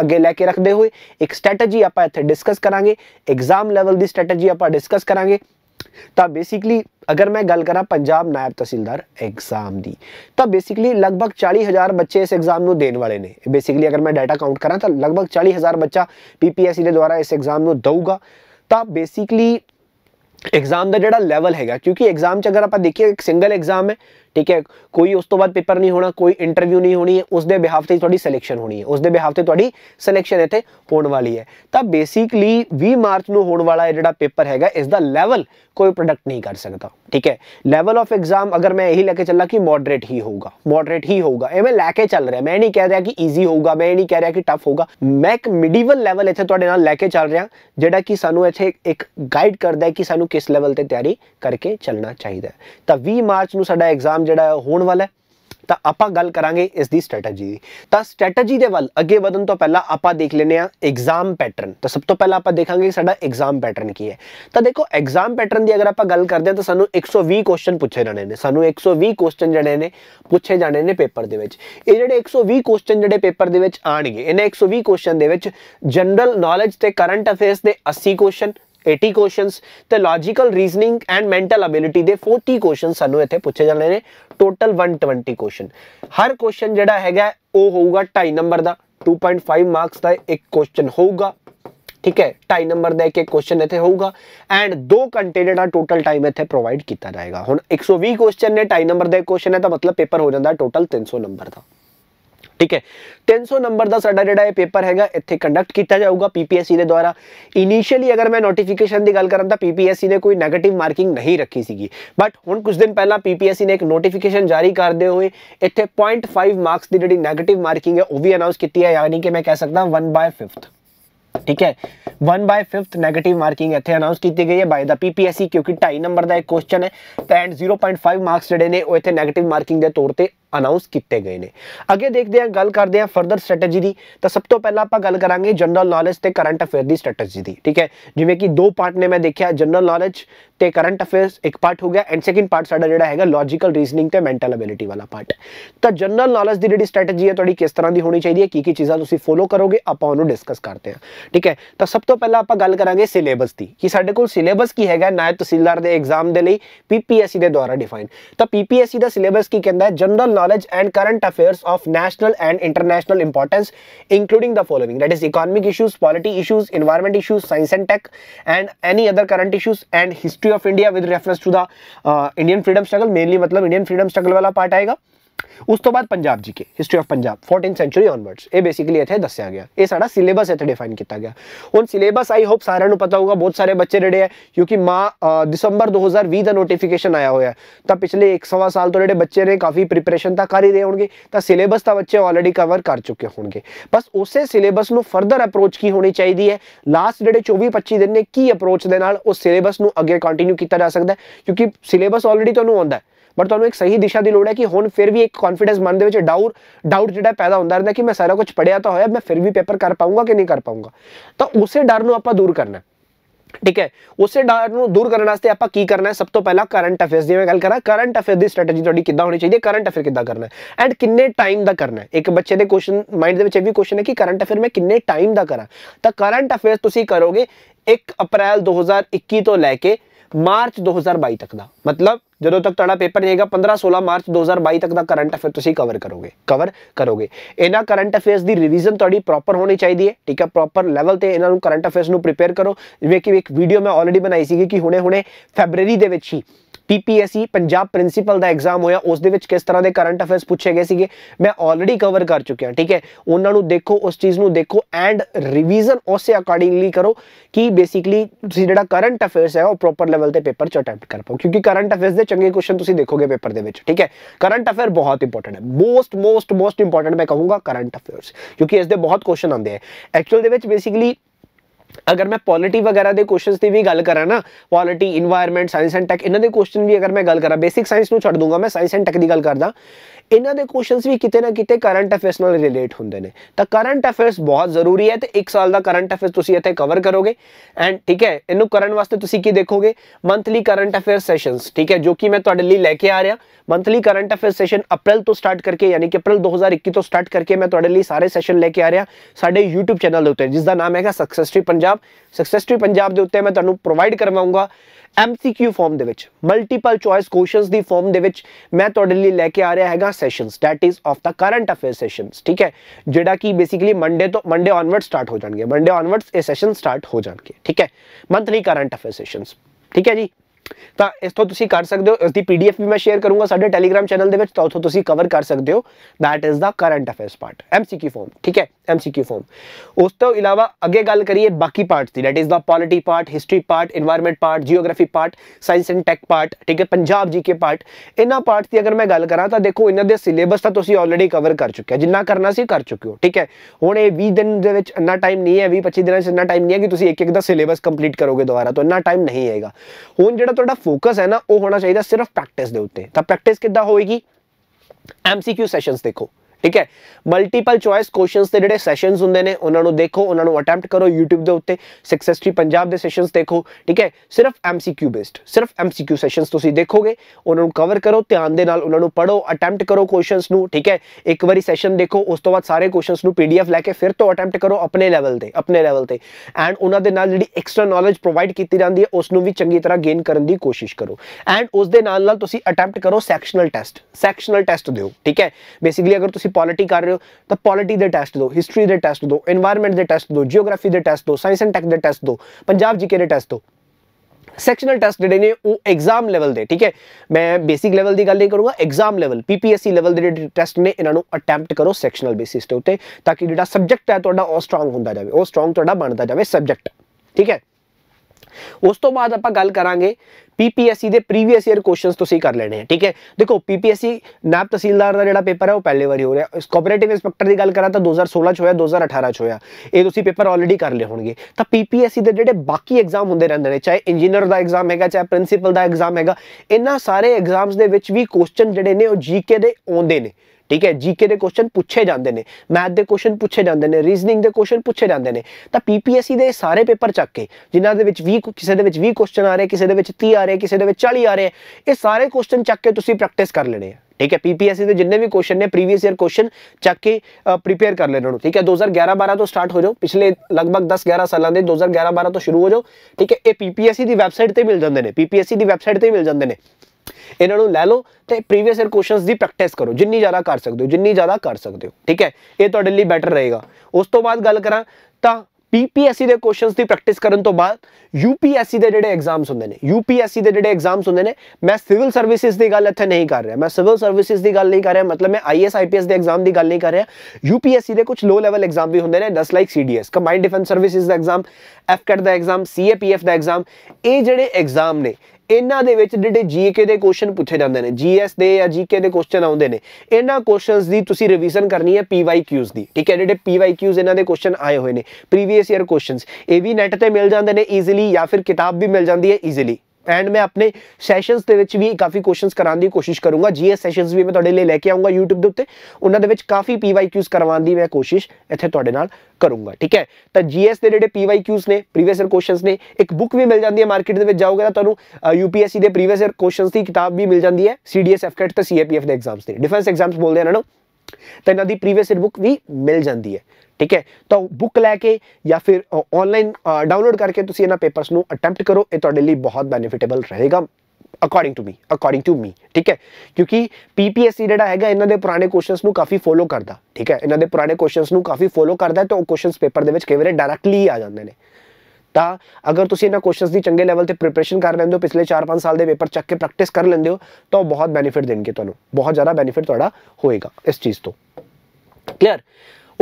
ਅੱਗੇ ਲੈ ਕੇ ਰੱਖਦੇ ਹੋਏ ਇੱਕ ਸਟ੍ਰੈਟਜੀ ਆਪਾਂ ਇੱਥੇ ਡਿਸਕਸ ਕਰਾਂਗੇ ਐਗਜ਼ਾਮ ਲੈਵਲ ਦੀ ਸਟ੍ਰੈਟਜੀ ਆਪਾਂ ਡਿਸਕਸ ਕਰਾਂਗੇ ਤਾਂ ਬੇਸਿਕਲੀ ਅਗਰ ਮੈਂ ਗੱਲ ਕਰਾਂ ਪੰਜਾਬ ਨਾਇਬ ਤਹਿਸੀਲਦਾਰ ਐਗਜ਼ਾਮ ਦੀ ਤਾਂ ਬੇਸਿਕਲੀ ਲਗਭਗ 40000 ਬੱਚੇ ਇਸ ਐਗਜ਼ਾਮ ਨੂੰ ਦੇਣ ਵਾਲੇ ਨੇ ਬੇਸਿਕਲੀ ਅਗਰ ਮੈਂ ਡਾਟਾ ਕਾਊਂਟ ਕਰਾਂ ਤਾਂ ਲਗਭਗ 40000 ਬੱਚਾ ਪੀਪੀਐਸਸੀ ਦੇ ਦੁਆਰਾ ਇਸ ਐਗਜ਼ਾਮ ਨੂੰ ਦਊਗਾ ਤਾਂ ਬੇਸਿਕਲੀ ਐਗਜ਼ਾਮ ਦਾ ਜਿਹੜਾ ਲੈਵਲ ਹੈਗਾ ਕਿਉਂਕਿ ਐਗਜ਼ਾਮ ਚ ਅਗਰ ਆਪਾਂ ਦੇਖੀਏ ਇੱਕ ਸਿੰਗਲ ਐਗਜ਼ਾਮ ਹੈ ਠੀਕ ਹੈ ਕੋਈ ਉਸ ਤੋਂ ਬਾਅਦ ਪੇਪਰ ਨਹੀਂ ਹੋਣਾ ਕੋਈ ਇੰਟਰਵਿਊ ਨਹੀਂ ਹੋਣੀ ਹੈ ਉਸ ਦੇ ਬਿਹਾਫ ਤੇ ਤੁਹਾਡੀ ਸਿਲੈਕਸ਼ਨ ਹੋਣੀ ਹੈ ਉਸ ਦੇ ਬਿਹਾਫ ਤੇ ਤੁਹਾਡੀ ਸਿਲੈਕਸ਼ਨ ਇੱਥੇ ਹੋਣ ਵਾਲੀ ਹੈ ਤਾਂ ਬੇਸਿਕਲੀ 20 ਮਾਰਚ ਨੂੰ ਹੋਣ ਵਾਲਾ ਜਿਹੜਾ ਪੇਪਰ ਹੈਗਾ ਇਸ ਦਾ ਲੈਵਲ ਕੋਈ ਪ੍ਰੋਡਕਟ ਨਹੀਂ ਕਰ ਸਕਦਾ ਠੀਕ ਹੈ ਲੈਵਲ ਆਫ ਐਗਜ਼ਾਮ ਅਗਰ ਮੈਂ ਇਹੀ ਲੈ ਕੇ ਚੱਲਾਂ ਕਿ ਮੋਡਰੇਟ ਹੀ ਹੋਊਗਾ ਮੋਡਰੇਟ ਹੀ ਹੋਊਗਾ ਐਵੇਂ ਲੈ ਕੇ ਚੱਲ ਰਿਹਾ ਮੈਂ ਨਹੀਂ ਕਹਿ ਰਿਹਾ ਕਿ ਈਜ਼ੀ ਹੋਊਗਾ ਮੈਂ ਨਹੀਂ ਕਹਿ ਰਿਹਾ ਕਿ ਟਫ ਹੋਊਗਾ ਮੈਂ ਇੱਕ ਮਿਡੀਵਲ ਲੈਵਲ ਇੱਥੇ ਤੁਹਾਡੇ ਨਾਲ ਲੈ ਕੇ ਚੱਲ ਰਿਹਾ ਜਿਹੜਾ ਕਿ ਸਾਨੂੰ ਇੱਥੇ ਇੱਕ ਗਾਈਡ ਕਰਦਾ ਹੈ ਕਿ ਸਾਨੂੰ ਕਿਸ ਲੈਵਲ ਤੇ ਤਿਆਰੀ ਕਰਕੇ ਚੱਲਣਾ ਚਾਹੀਦਾ ਹੈ ਤਾਂ 20 ਮਾਰਚ ਨੂੰ ਸਾਡਾ ਐਗਜ਼ਾਮ ਜਿਹੜਾ ਹੈ ਹੋਣ ਵਾਲਾ ਤਾਂ ਆਪਾਂ ਗੱਲ ਕਰਾਂਗੇ ਇਸ ਦੀ ਸਟ੍ਰੈਟਜੀ ਦੀ ਤਾਂ ਸਟ੍ਰੈਟਜੀ ਦੇ ਵੱਲ ਅੱਗੇ ਵਧਣ ਤੋਂ ਪਹਿਲਾਂ ਆਪਾਂ ਦੇਖ ਲੈਨੇ ਆ ਐਗਜ਼ਾਮ ਪੈਟਰਨ ਤਾਂ ਸਭ ਤੋਂ ਪਹਿਲਾਂ ਆਪਾਂ ਦੇਖਾਂਗੇ ਸਾਡਾ ਐਗਜ਼ਾਮ ਪੈਟਰਨ ਕੀ ਹੈ ਤਾਂ ਦੇਖੋ ਐਗਜ਼ਾਮ ਪੈਟਰਨ ਦੀ ਅਗਰ ਆਪਾਂ ਗੱਲ ਕਰਦੇ ਆ ਤਾਂ ਸਾਨੂੰ 120 ਕੁਐਸਚਨ ਪੁੱਛੇ ਜਾਣੇ ਨੇ ਸਾਨੂੰ 120 ਕੁਐਸਚਨ ਜਿਹੜੇ ਨੇ ਪੁੱਛੇ ਜਾਣੇ ਨੇ ਪੇਪਰ ਦੇ ਵਿੱਚ ਇਹ ਜਿਹੜੇ 120 ਕੁਐਸਚਨ ਜਿਹੜੇ ਪੇਪਰ ਦੇ ਵਿੱਚ ਆਣਗੇ ਇਹਨਾਂ 120 ਕੁਐਸਚਨ ਦੇ ਵਿੱਚ ਜਨਰਲ ਨੌਲੇਜ ਤੇ ਕਰੰਟ ਅਫੇਅਰਸ ਦੇ 80 ਕੁਐਸਚਨ 80 ਕੁਐਸਚਨਸ ਤੇ logical reasoning and mental ability ਦੇ 40 ਕੁਐਸਚਨ ਸਾਨੂੰ ਇੱਥੇ ਪੁੱਛੇ ਜਾਣੇ ਨੇ ਟੋਟਲ 120 ਕੁਐਸਚਨ ਹਰ ਕੁਐਸਚਨ ਜਿਹੜਾ ਹੈਗਾ ਉਹ ਹੋਊਗਾ 2.5 ਨੰਬਰ ਦਾ 2.5 ਮਾਰਕਸ ਦਾ ਇੱਕ ਕੁਐਸਚਨ ਹੋਊਗਾ ਠੀਕ ਹੈ 2.5 ਨੰਬਰ ਦਾ ਇੱਕ ਕੁਐਸਚਨ ਇੱਥੇ ਹੋਊਗਾ ਐਂਡ ਦੋ ਘੰਟੇ ਜਿਹੜਾ ਟੋਟਲ ਟਾਈਮ ਇੱਥੇ ਪ੍ਰੋਵਾਈਡ ਕੀਤਾ ਜਾਏਗਾ ਹੁਣ 120 ਕੁਐਸਚਨ ਨੇ 2.5 ਨੰਬਰ ਦਾ ਇੱਕ ਕੁਐਸਚਨ ਹੈ ਤਾਂ ਮਤਲਬ ਪੇਪਰ ਹੋ ਜਾਂਦਾ ਟੋਟਲ 300 ਨੰਬਰ ਦਾ ठीक है 300 नंबर का साडा जोड़ा यह पेपर हैगा इतने कंडक्ट किया जाऊगा पी पी एस सी के द्वारा इनिशियली अगर मैं नोटिफिकेशन की गल करा तो पी पी एस सी ने कोई नैगेटिव मार्किंग नहीं रखी थी बट हूँ कुछ दिन पहला पी पी एस सी ने एक नोटिफिकेशन जारी करते हुए इतने पॉइंट फाइव मार्क्स की जी नैगेटिव मार्किंग है वो भी अनाउंस की है यानी कि मैं कह सकता वन बाय फिफ्थ ठीक है one by fifth negative marking इतने अनाउंस की गई है by the P P S C क्योंकि ढाई नंबर का एक क्वेश्चन है and zero point five marks जोड़े इतने नैगेटिव मार्किंग के तौर पर ਅਨਾਉਂਸ ਕੀਤੇ ਗਏ ਨੇ ਅੱਗੇ ਦੇਖਦੇ ਹਾਂ ਗੱਲ ਕਰਦੇ ਹਾਂ ਫਰਦਰ ਸਟ੍ਰੈਟਜੀ ਦੀ ਤਾਂ ਸਭ ਤੋਂ ਪਹਿਲਾਂ ਆਪਾਂ ਗੱਲ ਕਰਾਂਗੇ ਜਨਰਲ ਨੌਲੇਜ ਤੇ ਕਰੰਟ ਅਫੇਅਰ ਦੀ ਸਟ੍ਰੈਟਜੀ ਦੀ ਠੀਕ ਹੈ ਜਿਵੇਂ ਕਿ ਦੋ ਪਾਰਟ ਨੇ ਮੈਂ ਦੇਖਿਆ ਜਨਰਲ ਨੌਲੇਜ ਤੇ ਕਰੰਟ ਅਫੇਅਰਸ ਇੱਕ ਪਾਰਟ ਹੋ ਗਿਆ ਐਂਡ ਸੈਕਿੰਡ ਪਾਰਟ ਸਾਡਾ ਜਿਹੜਾ ਹੈਗਾ ਲੌਜੀਕਲ ਰੀਜ਼ਨਿੰਗ ਤੇ ਮੈਂਟਲ ਅਬਿਲਿਟੀ ਵਾਲਾ ਪਾਰਟ ਤਾਂ ਜਨਰਲ ਨੌਲੇਜ ਦੀ ਜਿਹੜੀ ਸਟ੍ਰੈਟਜੀ ਹੈ ਤੁਹਾਡੀ ਕਿਸ ਤਰ੍ਹਾਂ ਦੀ ਹੋਣੀ ਚਾਹੀਦੀ ਹੈ ਕੀ ਕੀ ਚੀਜ਼ਾਂ ਤੁਸੀਂ ਫੋਲੋ ਕਰੋਗੇ ਆਪਾਂ ਉਹਨੂੰ ਡਿਸਕਸ ਕਰਦੇ ਹਾਂ ਠੀਕ ਹੈ ਤਾਂ ਸਭ ਤੋਂ ਪਹਿਲਾਂ ਆਪਾਂ ਗੱਲ ਕਰਾਂਗੇ ਸਿਲੇਬਸ ਦੀ ਕਿ ਸਾਡੇ ਕੋਲ ਸਿਲੇਬਸ ਕੀ ਹੈਗਾ ਨਾਇਬ ਤਹਿਸੀਲਦਾਰ ਦੇ ਐਗਜ਼ਾਮ ਦੇ ਲਈ ਪੀਪੀਐਸਸੀ ਦੇ ਦੁਆਰਾ ਡਿਫਾਈਨ ਤਾਂ ਪੀਪੀਐਸਸੀ ਦਾ ਸਿਲੇਬਸ ਕੀ ਕਹਿੰਦਾ ਹੈ general knowledge and current affairs of national and international importance, including the following that is economic issues, polity issues, environment issues, science and tech, and any other current issues and history of India with reference to the uh, Indian freedom struggle. Mainly, मतलब Indian freedom struggle वाला part आएगा. ਉਸ ਤੋਂ ਬਾਅਦ Punjab G K history of Punjab 14th century onwards ਇਹ basically ਇੱਥੇ ਦੱਸਿਆ ਗਿਆ ਇਹ ਸਾਡਾ ਸਿਲੇਬਸ ਇੱਥੇ ਡਿਫਾਈਨ ਕੀਤਾ ਗਿਆ ਹੁਣ ਸਿਲੇਬਸ ਆਈ ਹੋਪ ਸਾਰਿਆਂ ਨੂੰ ਪਤਾ ਹੋਊਗਾ ਬਹੁਤ ਸਾਰੇ ਬੱਚੇ ਜਿਹੜੇ ਆ ਕਿਉਂਕਿ ਮਾ ਦਸੰਬਰ 2020 ਦਾ ਨੋਟੀਫਿਕੇਸ਼ਨ ਆਇਆ ਹੋਇਆ ਤਾਂ ਪਿਛਲੇ 1 ਸਵਾ ਸਾਲ ਤੋਂ ਜਿਹੜੇ ਬੱਚੇ ਨੇ ਕਾਫੀ ਪ੍ਰੀਪਰੇਸ਼ਨ ਤਾਂ ਕਰ ਹੀ ਰਹੇ ਹੋਣਗੇ ਤਾਂ ਸਿਲੇਬਸ ਤਾਂ ਬੱਚੇ ਆਲਰੇਡੀ ਕਵਰ ਕਰ ਚੁੱਕੇ ਹੋਣਗੇ ਬਸ ਉਸੇ ਸਿਲੇਬਸ ਨੂੰ ਫਰਦਰ ਅਪਰੋਚ ਕੀ ਹੋਣੀ ਚਾਹੀਦੀ ਹੈ ਲਾਸਟ ਜਿਹੜੇ 24 25 ਦਿਨ ਨੇ ਕੀ ਅਪਰੋਚ ਦੇ ਨਾਲ ਉਸ ਸਿਲੇਬਸ ਨੂੰ ਅੱਗੇ ਕੰਟੀਨਿਊ ਕੀਤਾ ਜਾ ਸਕਦਾ ਕਿਉਂਕਿ ਸਿਲੇਬਸ ਆਲਰੇਡੀ ਤੁਹਾਨੂੰ ਆਉਂਦਾ ਹੈ ਪਰ ਤੁਹਾਨੂੰ ਇੱਕ ਸਹੀ ਦਿਸ਼ਾ ਦੀ ਲੋੜ ਹੈ ਕਿ ਹੁਣ ਫਿਰ ਵੀ ਇੱਕ ਕੌਨਫੀਡੈਂਸ ਮਨ ਦੇ ਵਿੱਚ ਡਾਊਟ ਡਾਊਟ ਜਿਹੜਾ ਪੈਦਾ ਹੁੰਦਾ ਰਹਿੰਦਾ ਕਿ ਮੈਂ ਸਾਰਾ ਕੁਝ ਪੜਿਆ ਤਾਂ ਹੋਇਆ ਮੈਂ ਫਿਰ ਵੀ ਪੇਪਰ ਕਰ ਪਾਉਂਗਾ ਕਿ ਨਹੀਂ ਕਰ ਪਾਉਂਗਾ ਤਾਂ ਉਸੇ ਡਰ ਨੂੰ ਆਪਾਂ ਦੂਰ ਕਰਨਾ ਠੀਕ ਹੈ ਉਸੇ ਡਰ ਨੂੰ ਦੂਰ ਕਰਨ ਵਾਸਤੇ ਆਪਾਂ ਕੀ ਕਰਨਾ ਹੈ ਸਭ ਤੋਂ ਪਹਿਲਾਂ ਕਰੰਟ ਅਫੇਅਰਸ ਦੀ ਮੈਂ ਗੱਲ ਕਰਾਂ ਕਰੰਟ ਅਫੇਅਰ ਦੀ ਸਟ੍ਰੈਟਜੀ ਤੁਹਾਡੀ ਕਿੱਦਾਂ ਹੋਣੀ ਚਾਹੀਦੀ ਹੈ ਕਰੰਟ ਅਫੇਅਰ ਕਿੱਦਾਂ ਕਰਨਾ ਹੈ ਐਂਡ ਕਿੰਨੇ ਟਾਈਮ ਦਾ ਕਰਨਾ ਹੈ ਇੱਕ ਬੱਚੇ ਦੇ ਕੁਐਸਚਨ ਮਾਈਂਡ ਦੇ ਵਿੱਚ ਇਹ ਵੀ ਕੁਐਸਚਨ ਹੈ ਕਿ ਕਰੰਟ ਅਫੇਅਰ ਮੈਂ ਕਿੰਨੇ ਟਾਈਮ ਦਾ ਕਰਾਂ ਤਾਂ ਕਰੰਟ ਅਫੇਅਰ ਤੁਸੀਂ ਕਰੋਗੇ 1 ਅਪ੍ਰੈਲ 2021 ਤੋਂ ਲੈ ਕੇ ਮਾਰਚ 2022 ਤੱਕ ਦਾ ਮਤਲਬ ਜਦੋਂ ਤੱਕ ਤੁਹਾਡਾ ਪੇਪਰ ਜਾਏਗਾ 15 16 ਮਾਰਚ 2022 ਤੱਕ ਦਾ ਕਰੰਟ ਅਫੇਅਰ ਤੁਸੀਂ ਕਵਰ ਕਰੋਗੇ ਕਵਰ ਕਰੋਗੇ ਇਹਨਾਂ ਕਰੰਟ ਅਫੇਅਰਸ ਦੀ ਰਿਵੀਜ਼ਨ ਤੁਹਾਡੀ ਪ੍ਰੋਪਰ ਹੋਣੀ ਚਾਹੀਦੀ ਹੈ ਠੀਕ ਹੈ ਪ੍ਰੋਪਰ ਲੈਵਲ ਤੇ ਇਹਨਾਂ ਨੂੰ ਕਰੰਟ ਅਫੇਅਰਸ ਨੂੰ ਪ੍ਰੀਪੇਅਰ ਕਰੋ ਜਿਵੇਂ ਕਿ ਇੱਕ ਵੀਡੀਓ ਮੈਂ ਆਲਰੇਡੀ ਬਣਾਈ ਸੀਗੀ ਕਿ ਹੁਣੇ ਹੁਣੇ ਫੈਬਰੇਰੀ ਦੇ ਵਿੱਚ ਹੀ ਪੀਪੀਐਸਈ e ਪੰਜਾਬ ਪ੍ਰਿੰਸੀਪਲ ਦਾ ਐਗਜ਼ਾਮ ਹੋਇਆ ਉਸ ਦੇ ਵਿੱਚ ਕਿਸ ਤਰ੍ਹਾਂ ਦੇ ਕਰੰਟ ਅਫੇਅਰਸ ਪੁੱਛੇ ਗਏ ਸੀਗੇ ਮੈਂ ਆਲਰੇਡੀ ਕਵਰ ਕਰ ਚੁੱਕਿਆ ਠੀਕ ਹੈ ਉਹਨਾਂ ਨੂੰ ਦੇਖੋ ਉਸ ਚੀਜ਼ ਨੂੰ ਦੇਖੋ ਐਂਡ ਰਿਵੀਜ਼ਨ ਉਸੇ ਅਕੋਰਡਿੰਗਲੀ ਕਰੋ ਕਿ ਬੇਸਿਕਲੀ ਤੁਸੀਂ ਜਿਹੜਾ ਕਰੰਟ ਅਫੇਅਰਸ ਹੈ ਉਹ ਪ੍ਰੋਪਰ ਲੈਵਲ ਤੇ ਪੇਪਰ ਚ ਅਟੈਂਪਟ ਕਰ ਪਾਓ ਕਿਉਂਕਿ ਕਰੰਟ ਅਫੇਅਰਸ ਦੇ ਚੰਗੇ ਕੁਐਸਚਨ ਤੁਸੀਂ ਦੇਖੋਗੇ ਪੇਪਰ ਦੇ ਵਿੱਚ ਠੀਕ ਹੈ ਕਰੰਟ ਅਫੇਅਰ ਬਹੁਤ ਇੰਪੋਰਟੈਂਟ ਹੈ ਮੋਸਟ ਮੋਸਟ ਮੋਸਟ ਇੰਪੋਰਟੈਂਟ ਮੈਂ ਕਹੂੰਗਾ ਕਰੰਟ ਅਫੇਅਰਸ ਕਿਉਂਕਿ ਇਸ ਦੇ ਬਹੁਤ ਕੁਐਸਚਨ ਆਉਂਦੇ ਆ ਐਕਚੁਅਲ ਦੇ ਵਿੱਚ ਬੇਸਿਕਲੀ अगर मैं पॉलिटी वगैरह के क्वेश्चन की भी गल करा ना polity environment science and tech इन क्वेश्चन भी अगर मैं गल करा बेसिक साइंस में छड़ दूंगा मैं साइंस एंड टैक की गल करा इन्हों के क्वेश्चन भी कितना कि करंट अफेयरस न रिलेट होंगे ने तो करंट अफेयरस बहुत जरूरी है तो एक साल का करंट अफेयर तुम इतने कवर करोगे एंड ठीक है इनू करन वास्ते की देखोगे मंथली करंट अफेयर सैशन ठीक है जो कि मैं थोड़े लिए लैके आ रहा monthly current affair session April तो स्टार्ट करके यानी कि अप्रैल दो हज़ार इक्की स्टार्ट तो करके मैं थोड़े लिए सारे सैशन लेके आ रहा साढ़े यूट्यूब चैनल उत्ते जिसका नाम है सक्सैसट्री ਪੰਜਾਬ ਸਕਸੈਸਟਰੀ ਪੰਜਾਬ ਦੇ ਉੱਤੇ ਮੈਂ ਤੁਹਾਨੂੰ ਪ੍ਰੋਵਾਈਡ ਕਰਵਾਉਂਗਾ ਐਮਸੀਕਿਊ ਫਾਰਮ ਦੇ ਵਿੱਚ ਮਲਟੀਪਲ ਚੁਆਇਸ ਕੁਐਸਚਨਸ ਦੀ ਫਾਰਮ ਦੇ ਵਿੱਚ ਮੈਂ ਤੁਹਾਡੇ ਲਈ ਲੈ ਕੇ ਆ ਰਿਹਾ ਹੈਗਾ ਸੈਸ਼ਨਸ ਥੈਟ ਇਜ਼ ਆਫ ਦਾ ਕਰੰਟ ਅਫੇਅਰ ਸੈਸ਼ਨਸ ਠੀਕ ਹੈ ਜਿਹੜਾ ਕਿ ਬੇਸਿਕਲੀ ਮੰਡੇ ਤੋਂ ਮੰਡੇ ਆਨਵਰਡ ਸਟਾਰਟ ਹੋ ਜਾਣਗੇ ਮੰਡੇ ਆਨਵਰਡਸ ਇਹ ਸੈਸ਼ਨ ਸਟਾਰਟ ਹੋ ਜਾਣਗੇ ਠੀਕ ਹੈ ਮੰਥਲੀ ਕਰੰਟ ਅਫੇਅਰ ਸੈਸ਼ਨਸ ਠੀਕ ਹੈ ਜੀ ਤਾਂ ਇਸ ਤੋਂ ਤੁਸੀਂ ਕਰ ਸਕਦੇ ਹੋ ਇਸ ਦੀ ਪੀਡੀਐਫ ਵੀ ਮੈਂ ਸ਼ੇਅਰ ਕਰੂੰਗਾ ਸਾਡੇ ਟੈਲੀਗ੍ਰam ਚੈਨਲ ਦੇ ਵਿੱਚ ਤਾਂ ਉੱਥੋਂ ਤੁਸੀਂ ਕਵਰ ਕਰ ਸਕਦੇ ਹੋ ਥੈਟ ਇਜ਼ ਦਾ current affairs part MCQ form ਠੀਕ ਹੈ ਐਮਸੀਕਿਊ ਫਾਰਮ ਉਸ ਤੋਂ ਇਲਾਵਾ ਅੱਗੇ ਗੱਲ ਕਰੀਏ ਬਾਕੀ ਪਾਰਟਸ ਦੀ ਥੈਟ ਇਜ਼ ਦਾ polity part history part environment part geography part science and tech part ਠੀਕ ਹੈ ਪੰਜਾਬ ਜੀਕੇ ਪਾਰਟ ਇਹਨਾਂ ਪਾਰਟਸ ਦੀ ਅਗਰ ਮੈਂ ਗੱਲ ਕਰਾਂ ਤਾਂ ਦੇਖੋ ਇਹਨਾਂ ਦੇ ਸਿਲੇਬਸ ਤਾਂ ਤੁਸੀਂ ਆਲਰੇਡੀ ਕਵਰ ਕਰ ਚੁੱਕੇ ਹੋ ਜਿੰਨਾ ਕਰਨਾ ਸੀ ਕਰ ਚੁੱਕੇ ਹੋ ਠੀਕ ਹੈ ਹੁਣ ਇਹ 20 ਦਿਨ ਦੇ ਵਿੱਚ ਇੰਨਾ ਟਾਈਮ ਨਹੀਂ ਹੈ 20 25 ਦਿਨਾਂ ਵਿੱਚ ਇੰਨਾ ਟਾਈਮ ਨਹੀਂ ਹੈ ਕਿ ਤੁਸੀਂ ਇੱਕ ਇੱਕ ਦਾ ਸਿਲੇਬਸ ਕੰਪਲੀਟ ਕਰੋਗੇ ਦੁਬਾਰਾ ਤਾਂ ਇੰਨਾ ਟਾਈਮ ਨਹੀਂ ਆਏਗਾ ਹੁਣ ਜਿਹੜਾ ਤੁਹਾਡਾ ਫੋਕਸ ਹੈ ਨਾ ਉਹ ਹੋਣਾ ਚਾਹੀਦਾ ਸਿਰਫ ਪ੍ਰੈਕਟਿਸ ਦੇ ਉੱਤੇ ਤਾਂ ਪ੍ਰੈਕਟਿਸ ਕਿੱਦਾਂ ਹੋਏਗੀ ਐਮਸੀਕਿਊ ਸੈਸ਼ਨਸ ਦੇਖੋ ਠੀਕ ਹੈ ਮਲਟੀਪਲ ਚੁਆਇਸ ਕੁਐਸਚਨਸ ਦੇ ਜਿਹੜੇ ਸੈਸ਼ਨਸ ਹੁੰਦੇ ਨੇ ਉਹਨਾਂ ਨੂੰ ਦੇਖੋ ਉਹਨਾਂ ਨੂੰ ਅਟੈਂਪਟ ਕਰੋ YouTube ਦੇ ਉੱਤੇ ਸਕਸੈਸਟਰੀ ਪੰਜਾਬ ਦੇ ਸੈਸ਼ਨਸ ਦੇਖੋ ਠੀਕ ਹੈ ਸਿਰਫ MCQ ਬੇਸਡ ਸਿਰਫ MCQ ਸੈਸ਼ਨਸ ਤੁਸੀਂ ਦੇਖੋਗੇ ਉਹਨਾਂ ਨੂੰ ਕਵਰ ਕਰੋ ਧਿਆਨ ਦੇ ਨਾਲ ਉਹਨਾਂ ਨੂੰ ਪੜੋ ਅਟੈਂਪਟ ਕਰੋ ਕੁਐਸਚਨਸ ਨੂੰ ਠੀਕ ਹੈ ਇੱਕ ਵਾਰੀ ਸੈਸ਼ਨ ਦੇਖੋ ਉਸ ਤੋਂ ਬਾਅਦ ਸਾਰੇ ਕੁਐਸਚਨਸ ਨੂੰ PDF ਲੈ ਕੇ ਫਿਰ ਤੋਂ ਅਟੈਂਪਟ ਕਰੋ ਆਪਣੇ ਲੈਵਲ ਤੇ ਆਪਣੇ ਲੈਵਲ ਤੇ ਐਂਡ ਉਹਨਾਂ ਦੇ ਨਾਲ ਜਿਹੜੀ ਐਕਸਟਰਾ ਨੌਲੇਜ ਪ੍ਰੋਵਾਈਡ ਕੀਤੀ ਜਾਂਦੀ ਹੈ ਉਸ ਨੂੰ ਵੀ ਚੰਗੀ ਤਰ੍ਹਾਂ ਗੇਨ ਕਰਨ ਦੀ ਕੋਸ਼ਿਸ਼ ਕਰੋ ਐਂਡ ਉਸ ਦੇ ਨਾਲ ਨਾਲ ਤੁਸੀਂ ਅਟੈਂਪਟ ਕਰੋ ਸੈਕਸ਼ਨਲ ਟੈਸਟ ਸੈਕਸ਼ਨਲ ਟੈਸਟ ਦਿਓ ਠੀਕ ਹੈ ਬੇਸਿਕਲੀ ਅਗਰ ਤੁਸੀਂ ਪੋਲਿਟੀ ਕਰ ਰਹੇ ਹੋ ਤਾਂ ਪੋਲਿਟੀ ਦੇ ਟੈਸਟ ਦੋ ਹਿਸਟਰੀ ਦੇ ਟੈਸਟ ਦੋ এনवायरमेंट ਦੇ ਟੈਸਟ ਦੋ ਜੀਓਗ੍ਰਾਫੀ ਦੇ ਟੈਸਟ ਦੋ ਸਾਇੰਸ ਐਂਡ ਟੈਕ ਦੇ ਟੈਸਟ ਦੋ ਪੰਜਾਬ ਜੀਕੇ ਦੇ ਟੈਸਟ ਦੋ ਸੈਕਸ਼ਨਲ ਟੈਸਟ ਜਿਹੜੇ ਨੇ ਉਹ ਐਗਜ਼ਾਮ ਲੈਵਲ ਦੇ ਠੀਕ ਹੈ ਮੈਂ ਬੇਸਿਕ ਲੈਵਲ ਦੀ ਗੱਲ ਨਹੀਂ ਕਰੂੰਗਾ ਐਗਜ਼ਾਮ ਲੈਵਲ ਪੀਪੀਐਸਸੀ ਲੈਵਲ ਦੇ ਟੈਸਟ ਨੇ ਇਹਨਾਂ ਨੂੰ ਅਟੈਂਪਟ ਕਰੋ ਸੈਕਸ਼ਨਲ ਬੇਸਿਸ ਤੇ ਉੱਤੇ ਤਾਂ ਕਿ ਜਿਹੜਾ ਸਬਜੈਕਟ ਹੈ ਤੁਹਾਡਾ ਉਹ ਸਟਰੋਂਗ ਹੁੰਦਾ ਜਾਵੇ ਉਹ ਸਟਰੋਂਗ ਤੁਹਾਡਾ ਬਣਦਾ ਜਾਵੇ ਸਬਜੈਕਟ ਠੀਕ ਹੈ ਉਸ ਤੋਂ ਬਾਅਦ ਆਪਾਂ ਗੱਲ ਕਰਾਂਗੇ ਪੀਪੀਐਸਸੀ ਦੇ ਪ੍ਰੀਵੀਅਸ ਈਅਰ ਕੁਐਸਚਨਸ ਤੁਸੀਂ ਕਰ ਲੈਣੇ ਆ ਠੀਕ ਹੈ ਦੇਖੋ ਪੀਪੀਐਸਸੀ ਨਾਬ ਤਹਿਸੀਲਦਾਰ ਦਾ ਜਿਹੜਾ ਪੇਪਰ ਹੈ ਉਹ ਪਹਿਲੇ ਵਾਰੀ ਹੋ ਰਿਹਾ ਕੋਆਪਰੇਟਿਵ ਇੰਸਪੈਕਟਰ ਦੀ ਗੱਲ ਕਰਾਂ ਤਾਂ 2016 ਚ ਹੋਇਆ 2018 ਚ ਹੋਇਆ ਇਹ ਤੁਸੀਂ ਪੇਪਰ ਆਲਰੇਡੀ ਕਰ ਲਏ ਹੋਣਗੇ ਤਾਂ ਪੀਪੀਐਸਸੀ ਦੇ ਜਿਹੜੇ ਬਾਕੀ ਐਗਜ਼ਾਮ ਹੁੰਦੇ ਰਹਿੰਦੇ ਨੇ ਚਾਹੇ ਇੰਜੀਨੀਅਰ ਦਾ ਐਗਜ਼ਾਮ ਹੈਗਾ ਚਾਹੇ ਪ੍ਰਿੰਸੀਪਲ ਦਾ ਐਗਜ਼ਾਮ ਹੈਗਾ ਇਹਨਾਂ ਸਾਰੇ ਐਗਜ਼ਾਮਸ ਦੇ ਵਿੱਚ ਵੀ ਕੁਐਸਚਨ ਜਿਹੜੇ ਨੇ ਉਹ ਜੀਕੇ ਦੇ ਆਉਂਦੇ ਨੇ ਠੀਕ ਹੈ ਜੀਕੇ ਦੇ ਕੁਐਸਚਨ ਪੁੱਛੇ ਜਾਂਦੇ ਨੇ ਮੈਥ ਦੇ ਕੁਐਸਚਨ ਪੁੱਛੇ ਜਾਂਦੇ ਨੇ ਰੀਜ਼ਨਿੰਗ ਦੇ ਕੁਐਸਚਨ ਪੁੱਛੇ ਜਾਂਦੇ ਨੇ ਤਾਂ ਪੀਪੀਐਸਸੀ ਦੇ ਸਾਰੇ ਪੇਪਰ ਚੱਕ ਕੇ ਜਿਨ੍ਹਾਂ ਦੇ ਵਿੱਚ 20 ਕਿਸੇ ਦੇ ਵਿੱਚ 20 ਕੁਐਸਚਨ ਆ ਰਹੇ ਕਿਸੇ ਦੇ ਵਿੱਚ 30 ਆ ਰਹੇ ਕਿਸੇ ਦੇ ਵਿੱਚ 40 ਆ ਰਹੇ ਇਹ ਸਾਰੇ ਕੁਐਸਚਨ ਚੱਕ ਕੇ ਤੁਸੀਂ ਪ੍ਰੈਕਟਿਸ ਕਰ ਲੈਣੇ ਆ ਠੀਕ ਹੈ ਪੀਪੀਐਸਸੀ ਦੇ ਜਿੰਨੇ ਵੀ ਕੁਐਸਚਨ ਨੇ ਪ੍ਰੀਵੀਅਸ ਈਅਰ ਕੁਐਸਚਨ ਚੱਕ ਕੇ ਪ੍ਰੀਪੇਅਰ ਕਰ ਲੈਣਾ ਨੂੰ ਠੀਕ ਹੈ 2011 12 ਤੋਂ ਸਟਾਰਟ ਹੋ ਜਾਓ ਪਿਛਲੇ ਲਗਭਗ 10 11 ਸਾਲਾਂ ਦੇ 2011 12 ਤੋਂ ਸ਼ੁਰੂ ਹੋ ਜਾਓ ਠੀਕ ਹੈ ਇਹ ਪੀਪੀਐਸਸੀ ਦੀ ਵੈਬਸਾਈਟ ਤੇ ਮਿਲ ਜਾਂਦੇ ਨੇ ਪੀਪੀਐਸਸੀ ਦੀ ਵੈਬਸਾਈਟ ਤੇ ਮਿਲ ਜਾਂਦੇ ਨੇ ਇਹਨਾਂ ਨੂੰ ਲੈ ਲਓ ਤੇ ਪ੍ਰੀਵੀਅਸ ਇਅਰ ਕੁਐਸਚਨਸ ਦੀ ਪ੍ਰੈਕਟਿਸ ਕਰੋ ਜਿੰਨੀ ਜ਼ਿਆਦਾ ਕਰ ਸਕਦੇ ਹੋ ਜਿੰਨੀ ਜ਼ਿਆਦਾ ਕਰ ਸਕਦੇ ਹੋ ਠੀਕ ਹੈ ਇਹ ਤੁਹਾਡੇ ਲਈ ਬੈਟਰ ਰਹੇਗਾ ਉਸ ਤੋਂ ਬਾਅਦ ਗੱਲ ਕਰਾਂ ਤਾਂ ਪੀਪੀਐਸਸੀ ਦੇ ਕੁਐਸਚਨਸ ਦੀ ਪ੍ਰੈਕਟਿਸ ਕਰਨ ਤੋਂ ਬਾਅਦ ਯੂਪੀਐਸਸੀ ਦੇ ਜਿਹੜੇ ਐਗਜ਼ਾਮਸ ਹੁੰਦੇ ਨੇ ਯੂਪੀਐਸਸੀ ਦੇ ਜਿਹੜੇ ਐਗਜ਼ਾਮਸ ਹੁੰਦੇ ਨੇ ਮੈਂ ਸਿਵਲ ਸਰਵਿਸਿਜ਼ ਦੀ ਗੱਲ ਇੱਥੇ ਨਹੀਂ ਕਰ ਰਿਹਾ ਮੈਂ ਸਿਵਲ ਸਰਵਿਸਿਜ਼ ਦੀ ਗੱਲ ਨਹੀਂ ਕਰ ਰਿਹਾ ਮਤਲਬ ਮੈਂ ਆਈਐਸ ਆਈਪੀਐਸ ਦੇ ਐਗਜ਼ਾਮ ਦੀ ਗੱਲ ਨਹੀਂ ਕਰ ਰਿਹਾ ਯੂਪੀਐਸਸੀ ਦੇ ਕੁਝ ਲੋ ਲੈਵਲ ਐਗਜ਼ਾਮ ਵੀ ਹੁੰਦੇ ਨੇ just like CDS combined defence services ਦਾ ਐਗਜ਼ਾਮ ਐਫਕਟ ਦਾ ਐਗਜ਼ਾਮ ਸੀਏਪੀਐਫ ਦਾ ਐਗਜ਼ਾਮ ਇਹ ਜਿਹੜੇ ਐਗਜ਼ਾਮ ਨੇ ਇਹਨਾਂ ਦੇ ਵਿੱਚ ਜਿਹੜੇ ਜੀਕੇ ਦੇ ਕੁਐਸਚਨ ਪੁੱਛੇ ਜਾਂਦੇ ਨੇ ਜੀਐਸ ਦੇ ਜਾਂ ਜੀਕੇ ਦੇ ਕੁਐਸਚਨ ਆਉਂਦੇ ਨੇ ਇਹਨਾਂ ਕੁਐਸਚਨਸ ਦੀ ਤੁਸੀਂ ਰਿਵੀਜ਼ਨ ਕਰਨੀ ਹੈ ਪੀਵਾਈਕਿਊਜ਼ ਦੀ ਠੀਕ ਹੈ ਜਿਹੜੇ ਪੀਵਾਈਕਿਊਜ਼ ਇਹਨਾਂ ਦੇ ਕੁਐਸਚਨ ਆਏ ਹੋਏ ਨੇ ਪ੍ਰੀਵੀਅਸ ਈਅਰ ਕੁਐਸਚਨਸ ਇਹ ਵੀ ਨੈਟ ਤੇ ਮਿਲ ਜਾਂਦੇ ਨੇ ਈਜ਼ੀਲੀ ਜਾਂ ਫਿਰ ਕਿਤਾਬ ਵੀ ਮਿਲ ਜਾਂਦੀ ਹੈ ਈਜ਼ੀਲੀ ਐਂਡ ਮੈਂ ਆਪਣੇ ਸੈਸ਼ਨਸ ਦੇ ਵਿੱਚ ਵੀ ਕਾਫੀ ਕੁਐਸਚਨਸ ਕਰਾਉਣ ਦੀ ਕੋਸ਼ਿਸ਼ ਕਰੂੰਗਾ ਜੀਐਸ ਸੈਸ਼ਨਸ ਵੀ ਮੈਂ ਤੁਹਾਡੇ ਲਈ ਲੈ ਕੇ ਆਉਂਗਾ YouTube ਦੇ ਉੱਤੇ ਉਹਨਾਂ ਦੇ ਵਿੱਚ ਕਾਫੀ ਪੀਵਾਈਕਿਊਸ ਕਰਵਾਉਣ ਦੀ ਮੈਂ ਕੋਸ਼ਿਸ਼ ਇੱਥੇ ਤੁਹਾਡੇ ਨਾਲ ਕਰੂੰਗਾ ਠੀਕ ਹੈ ਤਾਂ ਜੀਐਸ ਦੇ ਜਿਹੜੇ ਪੀਵਾਈਕਿਊਸ ਨੇ ਪ੍ਰੀਵੀਅਸ ਇਅਰ ਕੁਐਸਚਨਸ ਨੇ ਇੱਕ ਬੁੱਕ ਵੀ ਮਿਲ ਜਾਂਦੀ ਹੈ ਮਾਰਕੀਟ ਦੇ ਵਿੱਚ ਜਾਓਗੇ ਤਾਂ ਤੁਹਾਨੂੰ ਯੂਪੀਐਸਸੀ ਦੇ ਪ੍ਰੀਵੀਅਸ ਇਅਰ ਕੁਐਸਚਨਸ ਦੀ ਕਿਤਾਬ ਵੀ ਮਿਲ ਜਾਂਦੀ ਹੈ ਸੀਡੀਐਸ ਐਫਕੇਟ ਤੇ ਸੀਏਪੀਐਫ ਦੇ ਐਗਜ਼ਾਮਸ ਦੇ ਡਿਫੈਂਸ ਐਗਜ਼ਾਮਸ ਬੋਲਦੇ ਹਨ ਨਾ ਤਾਂ ਇਹਨਾਂ ਦੀ ਪ੍ਰੀਵੀਅਸ ਇਅਰ ਬੁੱਕ ਵੀ ਮਿਲ ਜਾਂਦੀ ਹੈ ਠੀਕ ਹੈ ਤਾਂ ਬੁੱਕ ਲੈ ਕੇ ਜਾਂ ਫਿਰ ਆਨਲਾਈਨ ਡਾਊਨਲੋਡ ਕਰਕੇ ਤੁਸੀਂ ਇਹਨਾਂ ਪੇਪਰਸ ਨੂੰ ਅਟੈਂਪਟ ਕਰੋ ਇਹ ਤੁਹਾਡੇ ਲਈ ਬਹੁਤ ਬੈਨੀਫਿਟੇਬਲ ਰਹੇਗਾ according to me according to me ਠੀਕ ਹੈ ਕਿਉਂਕਿ ਪੀਪੀਐਸਸੀ ਜਿਹੜਾ ਹੈਗਾ ਇਹਨਾਂ ਦੇ ਪੁਰਾਣੇ ਕੁਐਸਚਨਸ ਨੂੰ ਕਾਫੀ ਫੋਲੋ ਕਰਦਾ ਠੀਕ ਹੈ ਇਹਨਾਂ ਦੇ ਪੁਰਾਣੇ ਕੁਐਸਚਨਸ ਨੂੰ ਕਾਫੀ ਫੋਲੋ ਕਰਦਾ ਤਾਂ ਉਹ ਕੁਐਸਚਨਸ ਪੇਪਰ ਦੇ ਵਿੱਚ ਕਈ ਵਾਰ ਡਾਇਰੈਕਟਲੀ ਆ ਜਾਂਦੇ ਨੇ ਤਾਂ ਅਗਰ ਤੁਸੀਂ ਇਹਨਾਂ ਕੁਐਸਚਨਸ ਦੀ ਚੰਗੇ ਲੈਵਲ ਤੇ ਪ੍ਰਿਪਰੇਸ਼ਨ ਕਰ ਲੈਂਦੇ ਹੋ ਪਿਛਲੇ 4-5 ਸਾਲ ਦੇ ਪੇਪਰ ਚੱਕ ਕੇ ਪ੍ਰੈਕਟਿਸ ਕਰ ਲੈਂਦੇ ਹੋ ਤਾਂ ਉਹ ਬਹੁਤ ਬੈਨੀਫਿਟ ਦੇਣਗੇ ਤੁਹਾਨੂੰ ਬਹੁਤ ਜ਼ਿਆਦਾ ਬੈਨੀਫਿਟ ਤੁਹਾਡਾ ਹੋਏਗਾ ਇਸ ਚੀਜ਼ ਤੋਂ ਕਲੀਅਰ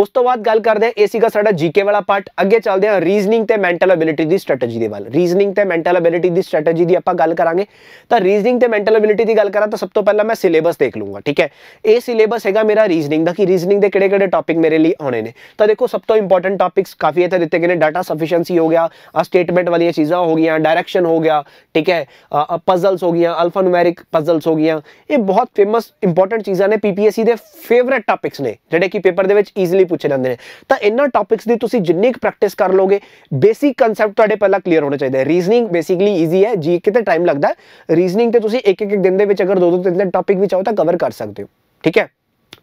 ਉਸ ਤੋਂ ਬਾਅਦ ਗੱਲ ਕਰਦੇ ਆ ਏਸੀ ਦਾ ਸਾਡਾ ਜੀਕੇ ਵਾਲਾ ਪਾਰਟ ਅੱਗੇ ਚੱਲਦੇ ਆ ਰੀਜ਼ਨਿੰਗ ਤੇ ਮੈਂਟਲ ਅਬਿਲਿਟੀ ਦੀ ਸਟ੍ਰੈਟਜੀ ਦੇ ਵੱਲ ਰੀਜ਼ਨਿੰਗ ਤੇ ਮੈਂਟਲ ਅਬਿਲਿਟੀ ਦੀ ਸਟ੍ਰੈਟਜੀ ਦੀ ਆਪਾਂ ਗੱਲ ਕਰਾਂਗੇ ਤਾਂ ਰੀਜ਼ਨਿੰਗ ਤੇ ਮੈਂਟਲ ਅਬਿਲਿਟੀ ਦੀ ਗੱਲ ਕਰਾਂ ਤਾਂ ਸਭ ਤੋਂ ਪਹਿਲਾਂ ਮੈਂ ਸਿਲੇਬਸ ਦੇਖ ਲੂੰਗਾ ਠੀਕ ਹੈ ਇਹ ਸਿਲੇਬਸ ਹੈਗਾ ਮੇਰਾ ਰੀਜ਼ਨਿੰਗ ਦਾ ਕਿ ਰੀਜ਼ਨਿੰਗ ਦੇ ਕਿਹੜੇ-ਕਿਹੜੇ ਟਾਪਿਕ ਮੇਰੇ ਲਈ ਆਉਣੇ ਨੇ ਤਾਂ ਦੇਖੋ ਸਭ ਤੋਂ ਇੰਪੋਰਟੈਂਟ ਟਾਪਿਕਸ ਕਾਫੀ ਇੱਥੇ ਦਿੱਤੇ ਗਏ ਨੇ ਡਾਟਾ ਸਫੀਸ਼ੀਐਂਸੀ ਹੋ ਗਿਆ ਆ ਸਟੇਟਮੈਂਟ ਵਾਲੀਆਂ ਚੀਜ਼ਾਂ ਹੋ ਗਈਆਂ ਡਾਇਰੈਕਸ਼ਨ ਹੋ ਗਿਆ ਠੀਕ ਹੈ ਪਜ਼ਲਸ ਹੋ ਗਈਆਂ ਅਲਫਾ ਨੂਮੈਰਿਕ ਪਜ਼ਲਸ ਹੋ ਗਈਆਂ ਇਹ ਬਹੁਤ ਫੇਮਸ ਇੰਪੋਰਟੈਂਟ ਚੀਜ਼ਾਂ ਨੇ ਪੀਪੀਐਸਸੀ ਦੇ ਫੇਵਰਿਟ ਟਾਪਿਕਸ ਨੇ ਜਿਹੜੇ ਕਿ ਪੇਪਰ ਦੇ ਵਿੱਚ ਈਜ਼ੀਲੀ ਲਈ ਪੁੱਛੇ ਜਾਂਦੇ ਨੇ ਤਾਂ ਇਹਨਾਂ ਟਾਪਿਕਸ ਦੀ ਤੁਸੀਂ ਜਿੰਨੀ ਕੁ ਪ੍ਰੈਕਟਿਸ ਕਰ ਲੋਗੇ ਬੇਸਿਕ ਕਨਸੈਪਟ ਤੁਹਾਡੇ ਪਹਿਲਾਂ ਕਲੀਅਰ ਹੋਣਾ ਚਾਹੀਦਾ ਹੈ ਰੀਜ਼ਨਿੰਗ ਬੇਸਿਕਲੀ ਈਜ਼ੀ ਹੈ ਜੀ ਕਿਤੇ ਟਾਈਮ ਲੱਗਦਾ ਰੀਜ਼ਨਿੰਗ ਤੇ ਤੁਸੀਂ ਇੱਕ ਇੱਕ ਦਿਨ ਦੇ ਵਿੱਚ ਅਗਰ ਦੋ ਦੋ ਤਿੰਨ ਦਿਨ ਟਾਪਿਕ ਵੀ ਚਾਹੋ ਤਾਂ ਕਵਰ ਕਰ ਸਕਦੇ ਹੋ ਠੀਕ ਹੈ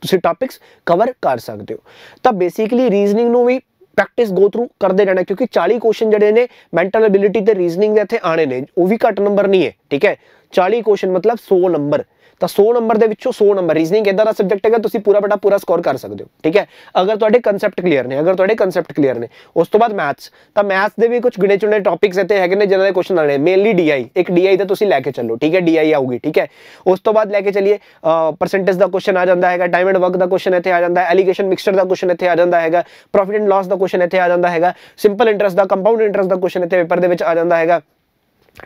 ਤੁਸੀਂ ਟਾਪਿਕਸ ਕਵਰ ਕਰ ਸਕਦੇ ਹੋ ਤਾਂ ਬੇਸਿਕਲੀ ਰੀਜ਼ਨਿੰਗ ਨੂੰ ਵੀ ਪ੍ਰੈਕਟਿਸ ਗੋ ਥਰੂ ਕਰਦੇ ਰਹਿਣਾ ਕਿਉਂਕਿ 40 ਕੁਐਸਚਨ ਜਿਹੜੇ ਨੇ ਮੈਂਟਲ ਅਬਿਲਿਟੀ ਤੇ ਰੀਜ਼ਨਿੰਗ ਦੇ ਇੱਥੇ ਆਣੇ ਨੇ ਉਹ ਵੀ ਘੱਟ ਨੰਬਰ ਨਹੀਂ ਹੈ ਠੀਕ ਹੈ 40 ਕੁਐਸਚਨ ਮਤਲਬ 100 ਨੰਬਰ ਤਾਂ 100 ਨੰਬਰ ਦੇ ਵਿੱਚੋਂ 100 ਨੰਬਰ ਰੀਜ਼ਨਿੰਗ ਇਦਾਂ ਦਾ ਸਬਜੈਕਟ ਹੈਗਾ ਤੁਸੀਂ ਪੂਰਾ ਬਟਾ ਪੂਰਾ ਸਕੋਰ ਕਰ ਸਕਦੇ ਹੋ ਠੀਕ ਹੈ ਅਗਰ ਤੁਹਾਡੇ ਕਨਸੈਪਟ ਕਲੀਅਰ ਨੇ ਅਗਰ ਤੁਹਾਡੇ ਕਨਸੈਪਟ ਕਲੀਅਰ ਨੇ ਉਸ ਤੋਂ ਬਾਅਦ ਮੈਥਸ ਤਾਂ ਮੈਥਸ ਦੇ ਵੀ ਕੁਝ ਗਿਣੇ ਚੁਣੇ ਟੌਪਿਕਸ ਇੱਥੇ ਹੈਗੇ ਨੇ ਜਿਨ੍ਹਾਂ ਦੇ ਕੁਐਸਚਨ ਆਣੇ ਮੇਨਲੀ ਡੀਆਈ ਇੱਕ ਡੀਆਈ ਤਾਂ ਤੁਸੀਂ ਲੈ ਕੇ ਚੱਲੋ ਠੀਕ ਹੈ ਡੀਆਈ ਆਊਗੀ ਠੀਕ ਹੈ ਉਸ ਤੋਂ ਬਾਅਦ ਲੈ ਕੇ ਚੱਲੀਏ ਪਰਸੈਂਟੇਜ ਦਾ ਕੁਐਸਚਨ ਆ ਜਾਂਦਾ ਹੈਗਾ ਡਾਇਮੰਡ ਵਰਕ ਦਾ ਕੁਐਸਚਨ ਇੱਥੇ ਆ ਜਾਂਦਾ ਹੈ ਐਲੀਗੇਸ਼ਨ ਮਿਕਸਚਰ ਦਾ ਕੁਐਸਚਨ ਇੱਥੇ ਆ ਜਾਂਦਾ ਹੈਗਾ ਪ੍ਰੋਫਿਟ ਐਂਡ ਲਾਸ ਦਾ ਕੁਐਸਚਨ ਇੱਥੇ ਆ ਜਾਂਦਾ ਹੈਗਾ ਸਿੰਪਲ ਇੰਟਰਸਟ ਦਾ ਕੰਪਾਊਂਡ ਇੰਟਰਸਟ ਦਾ ਕੁਐਸਚਨ ਇੱਥੇ ਪੇਪਰ ਦੇ ਵਿੱਚ ਆ ਜਾਂਦਾ ਹੈਗਾ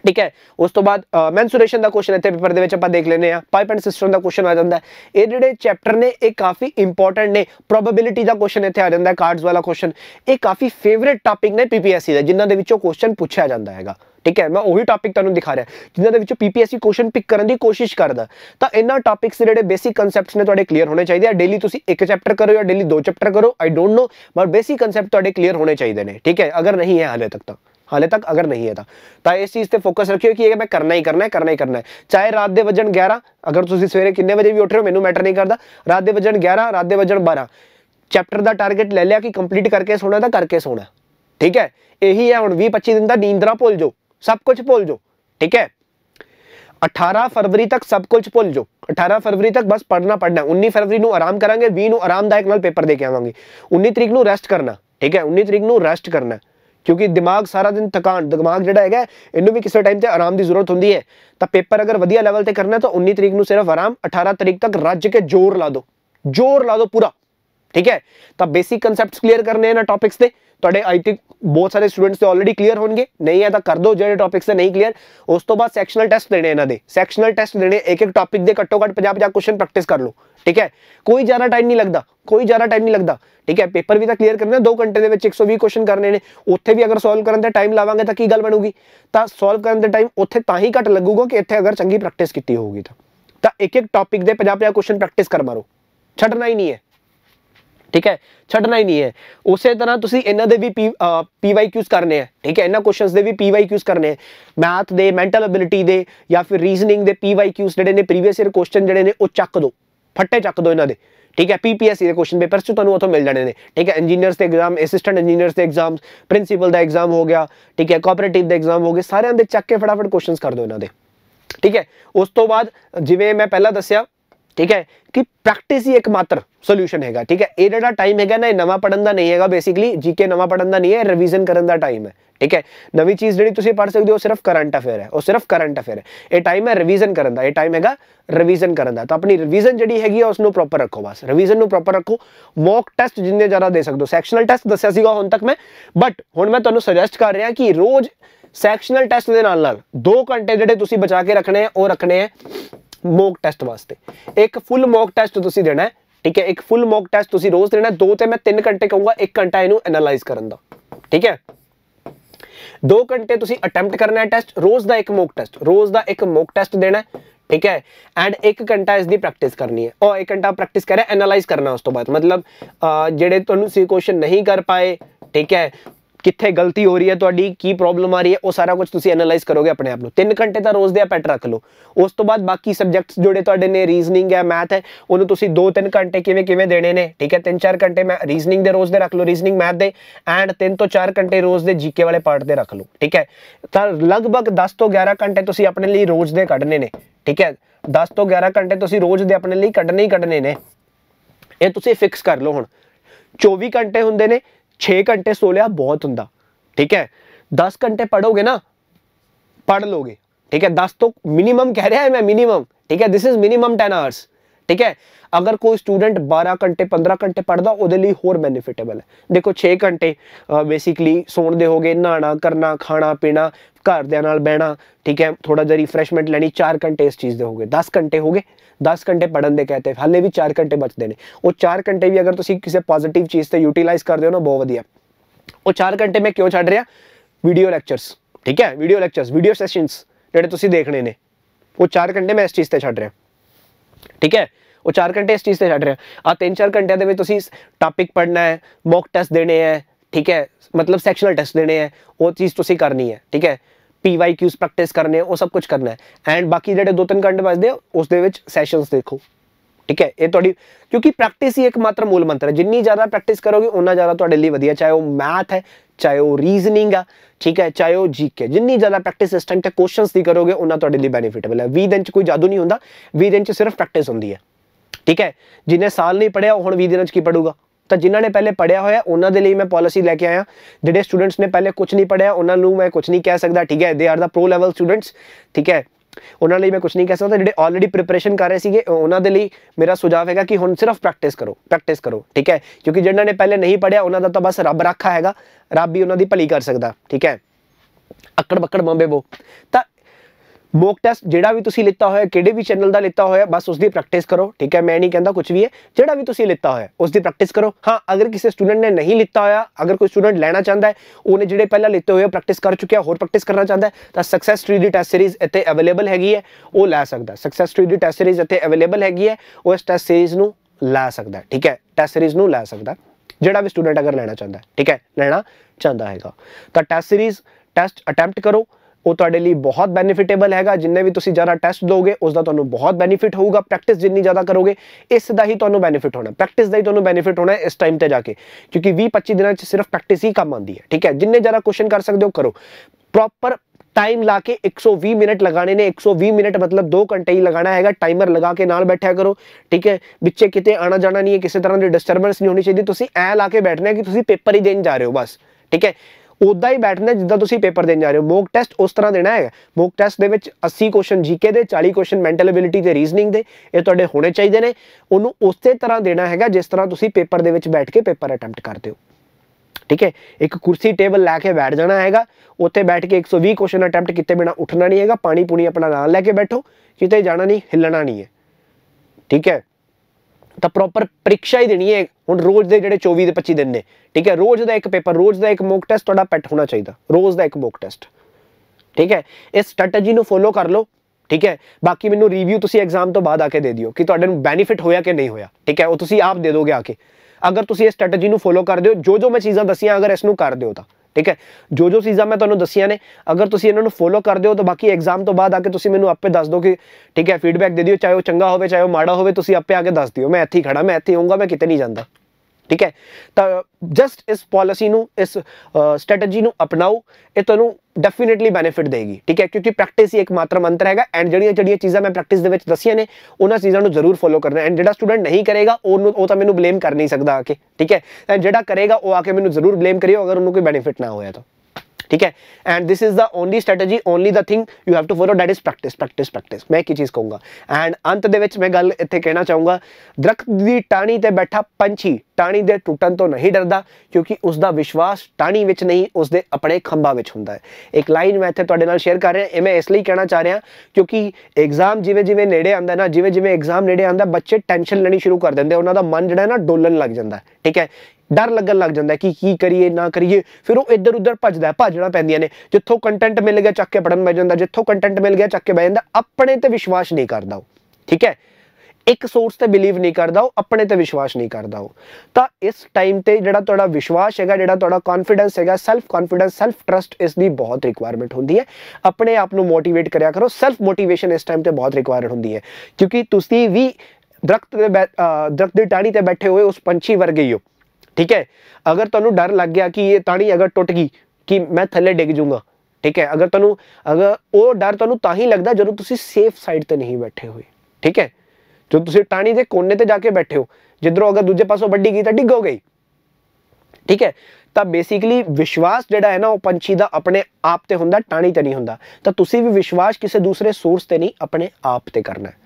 ਠੀਕ ਹੈ ਉਸ ਤੋਂ ਬਾਅਦ ਮੈਂਸੂਰੇਸ਼ਨ ਦਾ ਕੁਐਸਚਨ ਇੱਥੇ ਪੇਪਰ ਦੇ ਵਿੱਚ ਆਪਾਂ ਦੇਖ ਲੈਨੇ ਆ ਪਾਈਪ ਐਂਡ ਸਿਸਟਮ ਦਾ ਕੁਐਸਚਨ ਆ ਜਾਂਦਾ ਇਹ ਜਿਹੜੇ ਚੈਪਟਰ ਨੇ ਇਹ ਕਾਫੀ ਇੰਪੋਰਟੈਂਟ ਨੇ ਪ੍ਰੋਬੈਬਿਲਿਟੀ ਦਾ ਕੁਐਸਚਨ ਇੱਥੇ ਆ ਜਾਂਦਾ ਕਾਰਡਸ ਵਾਲਾ ਕੁਐਸਚਨ ਇਹ ਕਾਫੀ ਫੇਵਰਿਟ ਟਾਪਿਕ ਨੇ ਪੀਪੀਐਸਸੀ ਦਾ ਜਿਨ੍ਹਾਂ ਦੇ ਵਿੱਚੋਂ ਕੁਐਸਚਨ ਪੁੱਛਿਆ ਜਾਂਦਾ ਹੈਗਾ ਠੀਕ ਹੈ ਮੈਂ ਉਹੀ ਟਾਪਿਕ ਤੁਹਾਨੂੰ ਦਿਖਾ ਰਿਹਾ ਜਿਨ੍ਹਾਂ ਦੇ ਵਿੱਚੋਂ ਪੀਪੀਐਸਸੀ ਕੁਐਸਚਨ ਪਿਕ ਕਰਨ ਦੀ ਕੋਸ਼ਿਸ਼ ਕਰਦਾ ਤਾਂ ਇਹਨਾਂ ਟਾਪਿਕਸ ਦੇ ਜਿਹੜੇ ਬੇਸਿਕ ਕਨਸੈਪਟਸ ਨੇ ਤੁਹਾਡੇ ਕਲੀਅਰ ਹੋਣੇ ਚਾਹੀਦੇ ਆ ਡੇਲੀ ਤੁਸੀਂ ਇੱਕ ਚੈਪਟਰ ਕਰੋ ਜਾਂ ਡੇਲੀ ਦੋ ਚੈਪਟਰ ਕਰੋ ਆਈ ਡੋਨਟ ਨੋ ਪਰ ਬੇਸਿਕ ਕਨਸੈਪਟ ਤੁਹਾਡੇ ਕਲੀਅਰ ਹੋਣੇ ਚਾਹੀਦੇ ਨੇ ਠੀਕ ਹੈ ਅਗਰ ਨਹੀਂ ਹੈ ਹਾਲੇ ਤੱਕ ਤਾਂ हाले तक अगर नहीं है तो इस चीज़ से फोकस रखियो कि मैं करना ही करना है करना ही करना है चाहे रात के वजन ग्यारह अगर तुम सवेरे किन्ने बजे भी उठ रहे हो मैं मैटर नहीं करता रात के वजन ग्यारह रात के वजन बारह चैप्टर का टारगेट ले लिया कि कंप्लीट करके सोना तो करके सोना ठीक है यही है हूँ भी पच्ची दिन का नींदरा भुल जाओ सब कुछ भुल जाओ ठीक है अठारह फरवरी तक सब कुछ भुल जाओ अठारह फरवरी तक बस पढ़ना पढ़ना उन्नी फरवरी नू आराम करा भी आरामदायक नाल पेपर के आवेंगे उन्नी तरीक नू रेस्ट करना ठीक है उन्नी तरीक नू रेस्ट करना ਕਿਉਂਕਿ ਦਿਮਾਗ ਸਾਰਾ ਦਿਨ ਥਕਾਨ ਦਿਮਾਗ ਜਿਹੜਾ ਹੈਗਾ ਇਹਨੂੰ ਵੀ ਕਿਸੇ ਟਾਈਮ ਤੇ ਆਰਾਮ ਦੀ ਜ਼ਰੂਰਤ ਹੁੰਦੀ ਹੈ ਤਾਂ ਪੇਪਰ ਅਗਰ ਵਧੀਆ ਲੈਵਲ ਤੇ ਕਰਨਾ ਤਾਂ 19 ਤਰੀਕ ਨੂੰ ਸਿਰਫ ਆਰਾਮ 18 ਤਰੀਕ ਤੱਕ ਰੱਜ ਕੇ ਜ਼ੋਰ ਲਾ ਦਿਓ ਜ਼ੋਰ ਲਾ ਦਿਓ ਪੂਰਾ ठीक है तो बेसिक कंसेप्ट क्लीयर करने हैं ना टॉपिक्स से आई थिंक बहुत सारे स्टूडेंट्स से ऑलरेडी हो गए नहीं है तो कर दो जो टॉपिक्स से नहीं क्लीयर उस तो बाद सैक्शनल टेस्ट देने इन्हों के सैक्शनल टैस्ट देने एक एक टॉपिक दे कट्टो घट पंजाब क्वेश्चन प्रैक्टिस कर लो ठीक है कोई ज्यादा टाइम नहीं लगता कोई ज्यादा टाइम नहीं लगता ठीक है पेपर भी तो क्लीयर करने दो घंटे के एक सौ भी क्वेश्चन करने ने उ भी अगर सोल्व करने टाइम लावे तो की गल बनूगी तो सोल्व करने के टाइम उत्थे ही घट लगेगा कि इतने अगर चंकी प्रैक्टिस की होगी तो एक एक टॉपिक के पाँह पाँह क्वेश्चन प्रैक्टिस कर मारो छटना ही नहीं है ਠੀਕ ਹੈ ਛੱਡਣਾ ਹੀ ਨਹੀਂ ਹੈ ਉਸੇ ਤਰ੍ਹਾਂ ਤੁਸੀਂ ਇਹਨਾਂ ਦੇ ਵੀ ਕਿਊਜ਼ ਕਰਨੇ ਆ ਠੀਕ ਹੈ ਇਹਨਾਂ ਕੁਐਸਚਨਸ ਦੇ ਵੀ ਕਿਊਜ਼ ਕਰਨੇ ਆ ਮੈਥ ਦੇ ਮੈਂਟਲ ਐਬਿਲਿਟੀ ਦੇ ਜਾਂ ਫਿਰ ਰੀਜ਼ਨਿੰਗ ਦੇ ਕਿਊਜ਼ ਜਿਹੜੇ ਨੇ ਪ੍ਰੀਵੀਅਸ ਇਅਰ ਕੁਐਸਚਨ ਜਿਹੜੇ ਨੇ ਉਹ ਚੱਕ ਦੋ ਫੱਟੇ ਚੱਕ ਦੋ ਇਹਨਾਂ ਦੇ ਠੀਕ ਹੈ ਪੀਪੀਐਸਸੀ ਦੇ ਕੁਐਸਚਨ ਪੇਪਰਸ ਤੋਂ ਤੁਹਾਨੂੰ ਉਥੋਂ ਮਿਲ ਜਾਣੇ ਨੇ ਠੀਕ ਹੈ ਇੰਜੀਨੀਅਰਸ ਦੇ ਐਗਜ਼ਾਮ ਅਸਿਸਟੈਂਟ ਇੰਜੀਨੀਅਰਸ ਦੇ ਐਗਜ਼ਾਮ ਪ੍ਰਿੰਸੀਪਲ ਦਾ ਐਗਜ਼ਾਮ ਹੋ ਗਿਆ ਠੀਕ ਹੈ ਕੋਆਪਰੇਟਿਵ ਦੇ ਐਗਜ਼ਾਮ ਹੋ ਗਏ ਸਾਰਿਆਂ ਦੇ ਚੱਕ ਕੇ ਫਟਾਫਟ ਕੁਐਸਚਨਸ ਕਰ ਦੋ ਇਹਨਾਂ ਦੇ ਠੀਕ ਹੈ ਉਸ ਤੋਂ ਬਾਅਦ ਜਿਵੇਂ ਮੈਂ ਪਹਿਲਾਂ ਦੱਸਿਆ ठीक है कि प्रैक्टिस ही एकमात्र सोल्यूशन है ठीक है ये जरा टाइम है ना ये नवा पढ़ने का नहीं है बेसिकली जीके नवा पढ़ने का नहीं है रिविजन करने का टाइम है ठीक है नवी चीज जी तुम पढ़ सकते हो सिर्फ करंट अफेयर है और सिर्फ करंट अफेयर है यह टाइम है रिविजन करने का यह टाइम है रिविजन करने का तो अपनी रिविजन जी है उसको प्रोपर रखो बस रिविजन प्रोपर रखो मॉक टैसट जिन्हें ज्यादा दे सकते हो सैक्शनल टैसट दसाया हूं तक मैं बट हूँ मैं तुम्हें सुजैसट कर रहा कि रोज सैक्शनल टैसट के दो घंटे जो बचा के रखने और रखने हैं ਮੌਕ ਟੈਸਟ ਵਾਸਤੇ ਇੱਕ ਫੁੱਲ ਮੌਕ ਟੈਸਟ ਤੁਸੀਂ ਦੇਣਾ ਹੈ ਠੀਕ ਹੈ ਇੱਕ ਫੁੱਲ ਮੌਕ ਟੈਸਟ ਤੁਸੀਂ ਰੋਜ਼ ਦੇਣਾ ਦੋ ਤੇ ਮੈਂ 3 ਘੰਟੇ ਕਹੂੰਗਾ 1 ਘੰਟਾ ਇਹਨੂੰ ਐਨਾਲਾਈਜ਼ ਕਰਨ ਦਾ ਠੀਕ ਹੈ 2 ਘੰਟੇ ਤੁਸੀਂ ਅਟੈਂਪਟ ਕਰਨਾ ਹੈ ਟੈਸਟ ਰੋਜ਼ ਦਾ ਇੱਕ ਮੌਕ ਟੈਸਟ ਰੋਜ਼ ਦਾ ਇੱਕ ਮੌਕ ਟੈਸਟ ਦੇਣਾ ਹੈ ਠੀਕ ਹੈ ਐਂਡ 1 ਘੰਟਾ ਇਸ ਦੀ ਪ੍ਰੈਕਟਿਸ ਕਰਨੀ ਹੈ ਉਹ 1 ਘੰਟਾ ਪ੍ਰੈਕਟਿਸ ਕਰਿਆ ਐਨਾਲਾਈਜ਼ ਕਰਨਾ ਉਸ ਤੋਂ ਬਾਅਦ ਮਤਲਬ ਜਿਹੜੇ ਤੁਹਾਨੂੰ ਸੀ ਕੁਐਸਚਨ ਨਹੀਂ ਕਰ ਪਾਏ ਠੀਕ ਹੈ ਕਿੱਥੇ ਗਲਤੀ ਹੋ ਰਹੀ ਹੈ ਤੁਹਾਡੀ ਕੀ ਪ੍ਰੋਬਲਮ ਆ ਰਹੀ ਹੈ ਉਹ ਸਾਰਾ ਕੁਝ ਤੁਸੀਂ ਐਨਲਾਈਜ਼ ਕਰੋਗੇ ਆਪਣੇ ਆਪ ਨੂੰ 3 ਘੰਟੇ ਦਾ ਰੋਜ਼ ਦੇ ਪੈਟ ਰੱਖ ਲਓ ਉਸ ਤੋਂ ਬਾਅਦ ਬਾਕੀ ਸਬਜੈਕਟਸ ਜਿਹੜੇ ਤੁਹਾਡੇ ਨੇ ਰੀਜ਼ਨਿੰਗ ਹੈ ਮੈਥ ਹੈ ਉਹਨੂੰ ਤੁਸੀਂ 2-3 ਘੰਟੇ ਕਿਵੇਂ ਕਿਵੇਂ ਦੇਣੇ ਨੇ ਠੀਕ ਹੈ 3-4 ਘੰਟੇ ਮੈਂ ਰੀਜ਼ਨਿੰਗ ਦੇ ਰੋਜ਼ ਦੇ ਰੱਖ ਲਓ ਰੀਜ਼ਨਿੰਗ ਮੈਥ ਦੇ ਐਂਡ 3 ਤੋਂ 4 ਘੰਟੇ ਰੋਜ਼ ਦੇ ਜੀਕੇ ਵਾਲੇ ਪਾਰਟ ਦੇ ਰੱਖ ਲਓ ਠੀਕ ਹੈ ਤਾਂ ਲਗਭਗ 10 ਤੋਂ 11 ਘੰਟੇ ਤੁਸੀਂ ਆਪਣੇ ਲਈ ਰੋਜ਼ ਦੇ ਕੱਢਨੇ ਨੇ ਠੀਕ ਹੈ 10 ਤੋਂ 11 ਘੰਟੇ ਤੁਸੀਂ ਰੋਜ਼ ਦੇ ਆਪਣੇ ਲਈ ਕੱਢਨੇ ਹੀ ਕੱਢਨੇ ਨੇ ਇਹ ਤੁਸੀਂ ਫਿਕਸ ਕਰ ਲਓ ਹੁਣ 24 ਘੰਟੇ ਹੁੰਦੇ ਨੇ 6 ਘੰਟੇ ਸੋ ਲਿਆ ਬਹੁਤ ਹੁੰਦਾ ਠੀਕ ਹੈ 10 ਘੰਟੇ ਪੜੋਗੇ ਨਾ ਪੜ ਲੋਗੇ ਠੀਕ ਹੈ 10 ਤੋਂ ਮਿਨੀਮਮ ਕਹਿ ਰਿਹਾ ਮੈਂ ਮਿਨੀਮਮ ਠੀਕ ਹੈ ਥਿਸ ਇਜ਼ ਮਿਨੀਮਮ 10 ਆਵਰਸ ਠੀਕ ਹੈ ਅਗਰ ਕੋਈ ਸਟੂਡੈਂਟ 12 ਘੰਟੇ 15 ਘੰਟੇ ਪੜਦਾ ਉਹਦੇ ਲਈ ਹੋਰ ਬੈਨੀਫਿਟੇਬਲ ਹੈ ਦੇਖੋ 6 ਘੰਟੇ ਬੇਸਿਕਲੀ ਸੌਣ ਦੇ ਹੋਗੇ ਨਹਾਣਾ ਕਰਨਾ ਖਾਣਾ ਪੀਣਾ ਘਰ ਦੇ ਨਾਲ ਬਹਿਣਾ ਠੀਕ ਹੈ ਥੋੜਾ ਜਿਹਾ ਰਿਫਰੈਸ਼ਮੈਂਟ ਲੈਣੀ 4 ਘੰਟੇ ਇਸ ਚੀਜ਼ ਦੇ ਹੋਗੇ 10 ਘੰਟੇ ਹੋਗੇ 10 ਘੰਟੇ ਪੜਨ ਦੇ ਕਹਤੇ ਹਾਲੇ ਵੀ 4 ਘੰਟੇ ਬਚਦੇ ਨੇ ਉਹ 4 ਘੰਟੇ ਵੀ ਅਗਰ ਤੁਸੀਂ ਕਿਸੇ ਪੋਜ਼ਿਟਿਵ ਚੀਜ਼ ਤੇ ਯੂਟਿਲਾਈਜ਼ ਕਰਦੇ ਹੋ ਨਾ ਬਹੁਤ ਵਧੀਆ ਉਹ 4 ਘੰਟੇ ਮੈਂ ਕਿਉਂ ਛੱਡ ਰਿਹਾ ਵੀਡੀਓ ਲੈਕਚਰਸ ਠੀਕ ਹੈ ਵੀਡੀਓ ਲੈਕਚਰਸ ਵੀਡੀਓ ਸੈਸ਼ਨਸ ਜਿਹੜੇ ਤੁਸੀਂ ਦੇਖਣੇ ਨੇ ਉਹ 4 ਘੰਟੇ ਮੈਂ ਇਸ ਚੀਜ਼ ਤੇ ਛੱਡ ਰਿਹਾ ਠੀਕ ਹੈ ਉਹ 4 ਘੰਟੇ ਇਸ ਚੀਜ਼ ਤੇ ਛੱਡ ਰਿਹਾ ਆ 3-4 ਘੰਟਿਆਂ ਦੇ ਵਿੱਚ ਤੁਸੀਂ ਟਾਪਿਕ ਪੜ੍ਹਨਾ ਹੈ ਮੌਕ ਟੈਸਟ ਦੇਣੇ ਹੈ ਠੀਕ ਹੈ ਮਤਲਬ ਸੈਕਸ਼ਨਲ ਟੈਸਟ ਦੇਣੇ ਹੈ ਉਹ ਚੀਜ਼ ਤੁਸੀਂ ਕਰਨੀ ਹੈ ਠੀਕ ਹੈ ਪੀਵਾਈਕਿਊਸ ਪ੍ਰੈਕਟਿਸ ਕਰਨੇ ਉਹ ਸਭ ਕੁਝ ਕਰਨਾ ਹੈ ਐਂਡ ਬਾਕੀ ਜਿਹੜੇ 2-3 ਘੰਟੇ ਬਚਦੇ ਉਸ ਦੇ ਵਿੱਚ ਸੈਸ਼ਨਸ ਦੇਖੋ ਠੀਕ ਹੈ ਇਹ ਤੁਹਾਡੀ ਕਿਉਂਕਿ ਪ੍ਰੈਕਟਿਸ ਹੀ ਇੱਕ ਮਾਤਰ ਮੂਲ ਮੰਤਰ ਹੈ ਜਿੰਨੀ ਜ਼ਿਆਦਾ ਪ੍ਰੈਕਟਿਸ ਕਰੋਗੇ ਉਨਾ ਜ਼ਿਆਦਾ ਤੁਹਾਡੇ ਲਈ ਵਧੀਆ ਚਾਹੇ ਉਹ ਮੈਥ ਹੈ ਚਾਹੇ ਉਹ ਰੀਜ਼ਨਿੰਗ ਆ ਠੀਕ ਹੈ ਚਾਹੇ ਉਹ ਜੀਕੇ ਜਿੰਨੀ ਜ਼ਿਆਦਾ ਪ੍ਰੈਕਟਿਸ ਇਸ ਟਾਈਮ ਤੇ ਕੁਐਸਚਨਸ ਦੀ ਕਰੋਗੇ ਉਹਨਾਂ ਤੁਹਾਡੇ ਲਈ ਬੈਨੀਫਿਟੇਬਲ ਹੈ 20 ਦਿਨ ਚ ਕੋਈ ਜਾਦੂ ਨਹੀਂ ਹੁੰਦਾ 20 ਦਿਨ ਚ ਸਿਰਫ ਪ੍ਰੈਕਟਿਸ ਹੁੰਦੀ ਹੈ ਠੀਕ ਹੈ ਜਿਨੇ ਸਾਲ ਨਹੀਂ ਪੜਿਆ ਉਹ ਹੁਣ 20 ਦਿਨਾਂ ਚ ਕੀ ਪੜੂਗਾ ਤਾਂ ਜਿਨ੍ਹਾਂ ਨੇ ਪਹਿਲੇ ਪੜਿਆ ਹੋਇਆ ਉਹਨਾਂ ਦੇ ਲਈ ਮੈਂ ਪਾਲਿਸੀ ਲੈ ਕੇ ਆਇਆ ਜਿਹੜੇ ਸਟੂਡੈਂਟਸ ਨੇ ਪਹਿਲੇ ਕੁਝ ਨਹੀਂ ਪੜਿਆ ਉਹਨਾਂ ਨੂੰ ਮੈਂ ਕੁਝ ਨਹੀਂ ਕਹਿ ਸਕਦਾ ਠੀਕ ਹੈ they are the pro level students ਠੀਕ ਹੈ ਉਹਨਾਂ ਲਈ ਮੈਂ ਕੁਝ ਨਹੀਂ ਕਹਿ ਸਕਦਾ ਜਿਹੜੇ ਆਲਰੇਡੀ ਪ੍ਰੀਪਰੇਸ਼ਨ ਕਰ ਰਹੇ ਸੀਗੇ ਉਹਨਾਂ ਦੇ ਲਈ ਮੇਰਾ ਸੁਝਾਅ ਹੈਗਾ ਕਿ ਹੁਣ ਸਿਰਫ ਪ੍ਰੈਕਟਿਸ ਕਰੋ ਪ੍ਰੈਕਟਿਸ ਕਰੋ ਠੀਕ ਹੈ ਕਿਉਂਕਿ ਜਿਨ੍ਹਾਂ ਨੇ ਪਹਿਲੇ ਨਹੀਂ ਪੜਿਆ ਉਹਨਾਂ ਦਾ ਤਾਂ ਬਸ ਰੱਬ ਰੱਖਾ ਹੈਗਾ ਰੱਬ ਵੀ ਉਹਨਾਂ ਦੀ ਭਲੀ ਕਰ ਸਕਦਾ ਠੀਕ ਹੈ ਅਕੜ ਬੱਕੜ ਬੰਬੇ ਬੋ ਤਾਂ ਮੋਕ ਟੈਸਟ ਜਿਹੜਾ ਵੀ ਤੁਸੀਂ ਲਿੱਤਾ ਹੋਇਆ ਕਿਹੜੇ ਵੀ ਚੈਨਲ ਦਾ ਲਿੱਤਾ ਹੋਇਆ ਬਸ ਉਸ ਦੀ ਪ੍ਰੈਕਟਿਸ ਕਰੋ ਠੀਕ ਹੈ ਮੈਂ ਨਹੀਂ ਕਹਿੰਦਾ ਕੁਝ ਵੀ ਹੈ ਜਿਹੜਾ ਵੀ ਤੁਸੀਂ ਲਿੱਤਾ ਹੋਇਆ ਉਸ ਦੀ ਪ੍ਰੈਕਟਿਸ ਕਰੋ ਹਾਂ ਅਗਰ ਕਿਸੇ ਸਟੂਡੈਂਟ ਨੇ ਨਹੀਂ ਲਿੱਤਾ ਹੋਇਆ ਅਗਰ ਕੋਈ ਸਟੂਡੈਂਟ ਲੈਣਾ ਚਾਹੁੰਦਾ ਹੈ ਉਹਨੇ ਜਿਹੜੇ ਪਹਿਲਾਂ ਲਿੱਤੇ ਹੋਏ ਪ੍ਰੈਕਟਿਸ ਕਰ ਚੁੱਕਿਆ ਹੋਰ ਪ੍ਰੈਕਟਿਸ ਕਰਨਾ ਚਾਹੁੰਦਾ ਹੈ ਤਾਂ ਸਕਸੈਸ 3D ਟੈਸਟ ਸੀਰੀਜ਼ ਇੱਥੇ ਅਵੇਲੇਬਲ ਹੈਗੀ ਹੈ ਉਹ ਲੈ ਸਕਦਾ ਸਕਸੈਸ 3D ਟੈਸਟ ਸੀਰੀਜ਼ ਇੱਥੇ ਅਵੇਲੇਬਲ ਹੈਗੀ ਹੈ ਉਹ ਇਸ ਟੈਸਟ ਸੀਰੀਜ਼ ਨੂੰ ਲੈ ਸਕਦਾ ਠੀਕ ਹੈ ਟੈਸਟ ਸੀਰੀਜ਼ ਨੂੰ ਲੈ ਸਕਦਾ ਜਿਹੜਾ ਵੀ ਸਟੂਡੈਂਟ ਅਗਰ ਲੈਣਾ ਚਾਹੁੰਦਾ ਠੀਕ ਹੈ ਲੈਣਾ ਚਾਹੁੰਦਾ ਹੈਗਾ ਤਾਂ ਟੈਸਟ ਸੀਰੀਜ਼ ਟੈਸਟ ਅਟੈਂਪਟ ਕਰੋ वो तो बहुत बेनीफिटेबल हैगा जिन्हें भी तुम ज़्यादा टैस दोगे उसका तुम्हें बहुत बेनीफिट होगा प्रैक्टिस जिनी ज़्यादा करोगे इसका ही तुम्हें बेनीफिट होना प्रैक्टिस का ही तुम्हें बेनीफिट होना इस टाइम पर जाके क्योंकि भी पच्ची दिन सिर्फ प्रैक्टिस ही कम आती है ठीक है जिन्हें ज़्यादा क्वेश्चन कर सकते हो करो प्रोपर टाइम ला के एक सौ भी मिनट लगाने ने एक सौ भी मिनट मतलब दो घंटे ही लगाना है टाइमर लगा के नाल बैठा करो ठीक है बिचे कितने आना जाना नहीं है किसी तरह की डिस्टर्बेंस नहीं होनी चाहिए तो ऐ ला के बैठने है कि तुम पेपर ही देने जा रहे हो बस ठीक है ਉਦਾਂ ਹੀ ਬੈਠਣਾ ਜਿੱਦਾਂ ਤੁਸੀਂ ਪੇਪਰ ਦੇਣ ਜਾ ਰਹੇ ਹੋ ਮੌਕ ਟੈਸਟ ਉਸ ਤਰ੍ਹਾਂ ਦੇਣਾ ਹੈ ਮੌਕ ਟੈਸਟ ਦੇ ਵਿੱਚ 80 ਕੁਐਸਚਨ ਜੀਕੇ ਦੇ 40 ਕੁਐਸਚਨ ਮੈਂਟਲ ਅਬਿਲਿਟੀ ਤੇ ਰੀਜ਼ਨਿੰਗ ਦੇ ਇਹ ਤੁਹਾਡੇ ਹੋਣੇ ਚਾਹੀਦੇ ਨੇ ਉਹਨੂੰ ਉਸੇ ਤਰ੍ਹਾਂ ਦੇਣਾ ਹੈਗਾ ਜਿਸ ਤਰ੍ਹਾਂ ਤੁਸੀਂ ਪੇਪਰ ਦੇ ਵਿੱਚ ਬੈਠ ਕੇ ਪੇਪਰ ਅਟੈਂਪਟ ਕਰਦੇ ਹੋ ਠੀਕ ਹੈ ਇੱਕ ਕੁਰਸੀ ਟੇਬਲ ਲੈ ਕੇ ਬੈਠ ਜਾਣਾ ਹੈਗਾ ਉੱਥੇ ਬੈਠ ਕੇ 120 ਕੁਐਸਚਨ ਅਟੈਂਪਟ ਕੀਤੇ ਬਿਨਾ ਉੱਠਣਾ ਨਹੀਂ ਹੈਗਾ ਪਾਣੀ ਪੂਣੀ ਆਪਣਾ ਨਾਲ ਲੈ ਕੇ ਬੈਠੋ ਕਿਤੇ ਜਾਣਾ ਨਹੀਂ ਹਿੱਲਣਾ ਨਹੀਂ ਹੈ ਠੀਕ ਹੈ ਤਾਂ ਪ੍ਰੋਪਰ ਪ੍ਰੀਖਿਆ ਹੀ ਦੇਣੀ ਹੈ ਹੁਣ ਰੋਜ਼ ਦੇ ਜਿਹੜੇ 24 ਦੇ 25 ਦਿਨ ਨੇ ਠੀਕ ਹੈ ਰੋਜ਼ ਦਾ ਇੱਕ ਪੇਪਰ ਰੋਜ਼ ਦਾ ਇੱਕ ਮੌਕ ਟੈਸਟ ਤੁਹਾਡਾ ਪੈਟ ਹੋਣਾ ਚਾਹੀਦਾ ਰੋਜ਼ ਦਾ ਇੱਕ ਮੌਕ ਟੈਸਟ ਠੀਕ ਹੈ ਇਸ ਸਟ੍ਰੈਟਜੀ ਨੂੰ ਫੋਲੋ ਕਰ ਲਓ ਠੀਕ ਹੈ ਬਾਕੀ ਮੈਨੂੰ ਰਿਵਿਊ ਤੁਸੀਂ ਐਗਜ਼ਾਮ ਤੋਂ ਬਾਅਦ ਆ ਕੇ ਦੇ ਦਿਓ ਕਿ ਤੁਹਾਡੇ ਨੂੰ ਬੈਨੀਫਿਟ ਹੋਇਆ ਕਿ ਨਹੀਂ ਹੋਇਆ ਠੀਕ ਹੈ ਉਹ ਤੁਸੀਂ ਆਪ ਦੇ ਦੋਗੇ ਆ ਕੇ ਅਗਰ ਤੁਸੀਂ ਇਸ ਸਟ੍ਰੈਟਜੀ ਨੂੰ ਫੋਲੋ ਕਰਦੇ ਹੋ ਜੋ ਜੋ ਮੈਂ ਚੀਜ਼ਾਂ ਦਸੀਆਂ ਅਗਰ ਇਸ ਨੂੰ ਕਰਦੇ ਹੋ ਤਾਂ ਠੀਕ ਹੈ ਜੋ ਜੋ ਚੀਜ਼ਾਂ ਮੈਂ ਤੁਹਾਨੂੰ ਦੱਸੀਆਂ ਨੇ ਅਗਰ ਤੁਸੀਂ ਇਹਨਾਂ ਨੂੰ ਫੋਲੋ ਕਰਦੇ ਹੋ ਤਾਂ ਬਾਕੀ ਐਗਜ਼ਾਮ ਤੋਂ ਬਾਅਦ ਆ ਕੇ ਤੁਸੀਂ ਮੈਨੂੰ ਆਪੇ ਦੱਸ ਦਿਓ ਕਿ ਠੀਕ ਹੈ ਫੀਡਬੈਕ ਦੇ ਦਿਓ ਚਾਹੇ ਉਹ ਚੰਗਾ ਹੋਵੇ ਚਾਹੇ ਉਹ ਮਾੜਾ ਹੋਵੇ ਤੁਸੀਂ ਆਪੇ ਆ ਕੇ ਦੱਸ ਦਿਓ ਮੈਂ ਇੱਥੇ ਹੀ ਖੜਾ ਮੈਂ ਇੱਥੇ ਹੋਊਂਗਾ ਮੈਂ ਕਿਤੇ ਨਹੀਂ ਜਾਂਦਾ ਠੀਕ ਹੈ ਤਾਂ ਜਸਟ ਇਸ ਪਾਲਿਸੀ ਨੂੰ ਇਸ ਸਟ੍ਰੈਟਜੀ ਨੂੰ ਅਪਣਾਓ ਇਹ ਤੁਹਾਨੂੰ ਡੈਫੀਨਿਟਲੀ ਬੈਨੀਫਿਟ ਦੇਗੀ ਠੀਕ ਹੈ ਕਿਉਂਕਿ ਪ੍ਰੈਕਟਿਸ ਹੀ ਇੱਕ ਮਾਤਰ ਮੰਤਰ ਹੈਗਾ ਐਂਡ ਜਿਹੜੀਆਂ ਜਿਹੜੀਆਂ ਚੀਜ਼ਾਂ ਮੈਂ ਪ੍ਰੈਕਟਿਸ ਦੇ ਵਿੱਚ ਦੱਸੀਆਂ ਨੇ ਉਹਨਾਂ ਚੀਜ਼ਾਂ ਨੂੰ ਜ਼ਰੂਰ ਫੋਲੋ ਕਰਨਾ ਐਂਡ ਜਿਹੜਾ ਸਟੂਡੈਂਟ ਨਹੀਂ ਕਰੇਗਾ ਉਹਨੂੰ ਉਹ ਤਾਂ ਮੈਨੂੰ ਬਲੇਮ ਕਰ ਨਹੀਂ ਸਕਦਾ ਆ ਕੇ ਠੀਕ ਹੈ ਐਂਡ ਜਿਹੜਾ ਕਰੇਗਾ ਉਹ ਆ ਕੇ ਮੈਨੂੰ ਜ਼ਰੂਰ ਬਲੇਮ ਕਰੇਗਾ ਅਗਰ ਉਹਨੂੰ ਕੋਈ ਬੈਨੀਫਿਟ ਨਾ ਹੋਇਆ ਤਾਂ ठीक है and this is the only strategy only the thing you have to follow that is practice practice practice ਮੈਂ ਕੀ ਚੀਜ਼ ਕਹੂੰਗਾ ਐਂਡ ਅੰਤ ਦੇ ਵਿੱਚ ਮੈਂ ਗੱਲ ਇੱਥੇ ਕਹਿਣਾ ਚਾਹੂੰਗਾ ਦਰਖਤ ਦੀ ਟਾਣੀ ਤੇ ਬੈਠਾ ਪੰਛੀ ਟਾਣੀ ਦੇ ਟੁੱਟਣ ਤੋਂ ਨਹੀਂ ਡਰਦਾ ਕਿਉਂਕਿ ਉਸ ਦਾ ਵਿਸ਼ਵਾਸ ਟਾਣੀ ਵਿੱਚ ਨਹੀਂ ਉਸ ਦੇ ਆਪਣੇ ਖੰਭਾਂ ਵਿੱਚ ਹੁੰਦਾ ਹੈ ਇੱਕ ਲਾਈਨ ਮੈਂ ਇੱਥੇ ਤੁਹਾਡੇ ਨਾਲ ਸ਼ੇਅਰ ਕਰ ਰਿਹਾ ਇਹ ਮੈਂ ਇਸ ਲਈ ਕਹਿਣਾ ਚਾਹ ਰਿਹਾ ਕਿਉਂਕਿ ਐਗਜ਼ਾਮ ਜਿਵੇਂ ਜਿਵੇਂ ਨੇੜੇ ਆਉਂਦਾ ਨਾ ਜਿਵੇਂ ਜਿਵੇਂ ਐਗਜ਼ਾਮ ਨੇੜੇ ਆਉਂਦਾ ਬੱਚੇ ਟੈਨਸ਼ਨ ਲੈਣੀ ਸ਼ੁਰੂ ਕਰ ਦਿੰਦੇ ਉਹਨਾਂ ਦਾ ਮਨ ਜਿਹੜਾ ਨਾ ਡੋਲਣ ਲੱਗ ਜਾਂਦਾ ਠੀਕ ਹੈ ਡਰ ਲੱਗਣ ਲੱਗ ਜਾਂਦਾ ਕਿ ਕੀ ਕਰੀਏ ਨਾ ਕਰੀਏ ਫਿਰ ਉਹ ਇੱਧਰ ਉੱਧਰ ਭੱਜਦਾ ਹੈ ਭਾਜਣਾ ਪੈਂਦੀਆਂ ਨੇ ਜਿੱਥੋਂ ਕੰਟੈਂਟ ਮਿਲ ਗਿਆ ਚੱਕ ਕੇ ਪੜਨ ਬੈ ਜਾਂਦਾ ਜਿੱਥੋਂ ਕੰਟੈਂਟ ਮਿਲ ਗਿਆ ਚੱਕ ਕੇ ਬੈ ਜਾਂਦਾ ਆਪਣੇ ਤੇ ਵਿਸ਼ਵਾਸ ਨਹੀਂ ਕਰਦਾ ਉਹ ਠੀਕ ਹੈ ਇੱਕ ਸੋਰਸ ਤੇ ਬਿਲੀਵ ਨਹੀਂ ਕਰਦਾ ਉਹ ਆਪਣੇ ਤੇ ਵਿਸ਼ਵਾਸ ਨਹੀਂ ਕਰਦਾ ਉਹ ਤਾਂ ਇਸ ਟਾਈਮ ਤੇ ਜਿਹੜਾ ਤੁਹਾਡਾ ਵਿਸ਼ਵਾਸ ਹੈਗਾ ਜਿਹੜਾ ਤੁਹਾਡਾ ਕੌਨਫੀਡੈਂਸ ਹੈਗਾ ਸੈਲਫ ਕੌਨਫੀਡੈਂਸ ਸੈਲਫ ਟਰਸਟ ਇਸ ਦੀ ਬਹੁਤ ਰਿਕੁਆਇਰਮੈਂਟ ਹੁੰਦੀ ਹੈ ਆਪਣੇ ਆਪ ਨੂੰ ਮੋਟੀਵੇਟ ਕਰਿਆ ਕਰੋ ਸੈਲਫ ਮੋਟੀਵੇਸ਼ਨ ਇਸ ਟਾਈਮ ਤੇ ਬਹੁਤ ਰਿਕੁਆਇਰਡ ਹੁੰਦੀ ਹੈ ਕਿਉਂਕਿ ਤੁਸੀਂ ਵੀ ਦਰਖਤ ਦੇ ਦਰਖਤ ਦੀ ਟਾਹਣੀ ਤੇ ਬੈਠੇ ਹੋਏ ਉਸ ਪੰਛੀ ਵਰਗੇ ਹੀ ਹੋ ਠੀਕ ਹੈ ਅਗਰ ਤੁਹਾਨੂੰ ਡਰ ਲੱਗ ਗਿਆ ਕਿ ਇਹ ਟਾਹਣੀ ਅਗਰ ਟੁੱਟ ਗਈ ਕਿ ਮੈਂ ਥੱਲੇ ਡਿੱਗ ਜਾਊਂਗਾ ਠੀਕ ਹੈ ਅਗਰ ਤੁਹਾਨੂੰ ਅਗਰ ਉਹ ਡਰ ਤੁਹਾਨੂੰ ਤਾਂ ਹੀ ਲੱਗਦਾ ਜਦੋਂ ਤੁਸੀਂ ਸੇਫ ਸਾਈਡ ਤੇ ਨਹੀਂ ਬੈਠੇ ਹੋਏ ਠੀਕ ਹੈ ਜਦੋਂ ਤੁਸੀਂ ਟਾਣੀ ਦੇ ਕੋਨੇ ਤੇ ਜਾ ਕੇ ਬੈਠੇ ਹੋ ਜਿੱਧਰੋਂ ਅਗਰ ਦੂਜੇ ਪਾਸੋਂ ਵੱਡੀ ਗਈ ਤਾਂ ਡਿੱਗੋਗੇ ਠੀਕ ਹੈ ਤਾਂ ਬੇਸਿਕਲੀ ਵਿਸ਼ਵਾਸ ਜਿਹੜਾ ਹੈ ਨਾ ਉਹ ਪੰਛੀ ਦਾ ਆਪਣੇ ਆਪ ਤੇ ਹੁੰਦਾ ਟਾਣੀ ਤੇ ਨਹੀਂ ਹੁੰਦਾ ਤਾਂ ਤੁਸੀਂ ਵੀ ਵਿਸ਼ਵਾਸ ਕਿਸੇ ਦੂਸਰੇ ਸੋਰਸ ਤੇ ਨਹੀਂ ਆਪਣੇ ਆਪ ਤੇ ਕਰਨਾ ਹੈ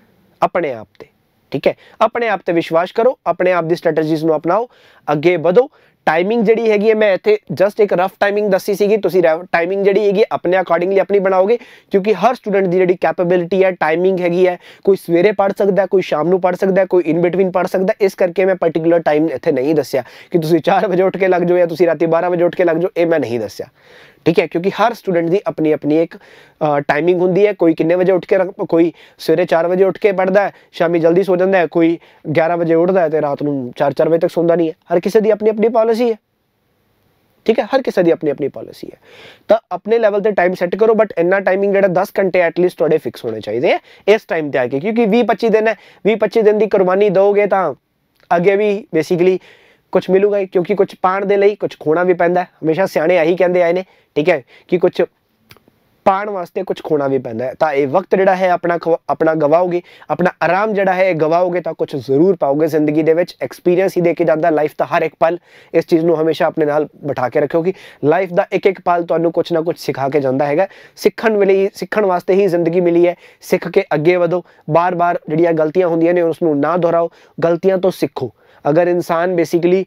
ਆਪਣੇ ਆਪ ਤੇ ਠੀਕ ਹੈ ਆਪਣੇ ਆਪ ਤੇ ਵਿਸ਼ਵਾਸ ਕਰੋ ਆਪਣੇ ਆਪ ਦੀ ਸਟ੍ਰੈਟਜੀਜ਼ ਨੂੰ ਅਪਣਾਓ ਅੱਗੇ ਵਧੋ ਟਾਈਮਿੰਗ ਜਿਹੜੀ ਹੈਗੀ ਮੈਂ ਇੱਥੇ ਜਸਟ ਇੱਕ ਰਫ ਟਾਈਮਿੰਗ ਦੱਸੀ ਸੀਗੀ ਤੁਸੀਂ ਟਾਈਮਿੰਗ ਜਿਹੜੀ ਹੈਗੀ ਆਪਣੇ ਅਕੋਰਡਿੰਗਲੀ ਆਪਣੀ ਬਣਾਓਗੇ ਕਿਉਂਕਿ ਹਰ ਸਟੂਡੈਂਟ ਦੀ ਜਿਹੜੀ ਕੈਪੇਬਿਲਿਟੀ ਹੈ ਟਾਈਮਿੰਗ ਹੈਗੀ ਹੈ ਕੋਈ ਸਵੇਰੇ ਪੜ ਸਕਦਾ ਕੋਈ ਸ਼ਾਮ ਨੂੰ ਪੜ ਸਕਦਾ ਕੋਈ ਇਨ ਬਿਟਵੀਨ ਪੜ ਸਕਦਾ ਇਸ ਕਰਕੇ ਮੈਂ ਪਾਰਟਿਕੂਲਰ ਟਾਈਮ ਇੱਥੇ ਨਹੀਂ ਦੱਸਿਆ ਕਿ ਤੁਸੀਂ 4 ਵਜੇ ਉੱਠ ਕੇ ਲੱਗ ਜਾਓ ਜਾਂ ਤੁਸੀਂ ਰਾਤੀ 12 ਵਜੇ ਉੱਠ ਕੇ ਲੱਗ ਜਾਓ ਇਹ ਮੈਂ ਨਹੀਂ ਦੱਸਿਆ ਠੀਕ ਹੈ ਕਿਉਂਕਿ ਹਰ ਸਟੂਡੈਂਟ ਦੀ ਆਪਣੀ ਆਪਣੀ ਇੱਕ ਟਾਈਮਿੰਗ ਹੁੰਦੀ ਹੈ ਕੋਈ ਕਿੰਨੇ ਵਜੇ ਉੱਠ ਕੇ ਕੋਈ ਸਵੇਰੇ 4 ਵਜੇ ਉੱਠ ਕੇ ਪੜਦਾ ਹੈ ਸ਼ਾਮੀ ਜਲਦੀ ਸੋ ਜਾਂਦਾ ਹੈ ਕੋਈ 11 ਵਜੇ ਉੱਠਦਾ ਹੈ ਤੇ ਰਾਤ ਨੂੰ 4-4 ਵਜੇ ਤੱਕ ਸੌਂਦਾ ਨਹੀਂ ਹੈ ਹਰ ਕਿਸੇ ਦੀ ਆਪਣੀ ਆਪਣੀ ਪਾਲਿਸੀ ਹੈ ਠੀਕ ਹੈ ਹਰ ਕਿਸੇ ਦੀ ਆਪਣੀ ਆਪਣੀ ਪਾਲਿਸੀ ਹੈ ਤਾਂ ਆਪਣੇ ਲੈਵਲ ਤੇ ਟਾਈਮ ਸੈੱਟ ਕਰੋ ਬਟ ਇੰਨਾ ਟਾਈਮਿੰਗ ਜਿਹੜਾ 10 ਘੰਟੇ ਐਟ ਲੀਸਟ ਤੁਹਾਡੇ ਫਿਕਸ ਹੋਣੇ ਚਾਹੀਦੇ ਆ ਇਸ ਟਾਈਮ ਤੇ ਆ ਕੇ ਕਿਉਂਕਿ 20 25 ਦਿਨ ਹੈ 20 25 ਦਿਨ ਦੀ ਕੁਰਬਾਨੀ ਦੋਗੇ ਤਾਂ ਅੱਗੇ ਵੀ ਬੇਸਿਕਲੀ ਕੁਝ ਮਿਲੂਗਾ ਕਿਉਂਕਿ ਕੁਝ ਪਾਣ ਦੇ ਲਈ ਕੁਝ ਖੋਣਾ ਵੀ ਪੈਂਦਾ ਹਮੇਸ਼ਾ ਸਿਆਣੇ ਆਹੀ ਕਹਿੰਦੇ ਆਏ ਨੇ ਠੀਕ ਹੈ ਕਿ ਕੁਝ ਪਾਣ ਵਾਸਤੇ ਕੁਝ ਖੋਣਾ ਵੀ ਪੈਂਦਾ ਤਾਂ ਇਹ ਵਕਤ ਜਿਹੜਾ ਹੈ ਆਪਣਾ ਆਪਣਾ ਗਵਾਓਗੇ ਆਪਣਾ ਆਰਾਮ ਜਿਹੜਾ ਹੈ ਇਹ ਗਵਾਓਗੇ ਤਾਂ ਕੁਝ ਜ਼ਰੂਰ ਪਾਓਗੇ ਜ਼ਿੰਦਗੀ ਦੇ ਵਿੱਚ ਐਕਸਪੀਰੀਅੰਸ ਹੀ ਦੇ ਕੇ ਜਾਂਦਾ ਲਾਈਫ ਦਾ ਹਰ ਇੱਕ ਪਲ ਇਸ ਚੀਜ਼ ਨੂੰ ਹਮੇਸ਼ਾ ਆਪਣੇ ਨਾਲ ਬਿਠਾ ਕੇ ਰੱਖੋ ਕਿ ਲਾਈਫ ਦਾ ਇੱਕ ਇੱਕ ਪਲ ਤੁਹਾਨੂੰ ਕੁਝ ਨਾ ਕੁਝ ਸਿਖਾ ਕੇ ਜਾਂਦਾ ਹੈਗਾ ਸਿੱਖਣ ਵੇਲੇ ਸਿੱਖਣ ਵਾਸਤੇ ਹੀ ਜ਼ਿੰਦਗੀ ਮਿਲੀ ਹੈ ਸਿੱਖ ਕੇ ਅੱਗੇ ਵਧੋ ਬਾਰ-ਬਾਰ ਜਿਹੜੀਆਂ ਗਲਤੀਆਂ ਹੁੰਦੀਆਂ ਨੇ ਉਸ ਨੂੰ ਨਾ ਦੁਹਰਾਓ ਗਲਤੀਆਂ ਤੋਂ ਸਿੱਖੋ ਅਗਰ ਇਨਸਾਨ ਬੇਸਿਕਲੀ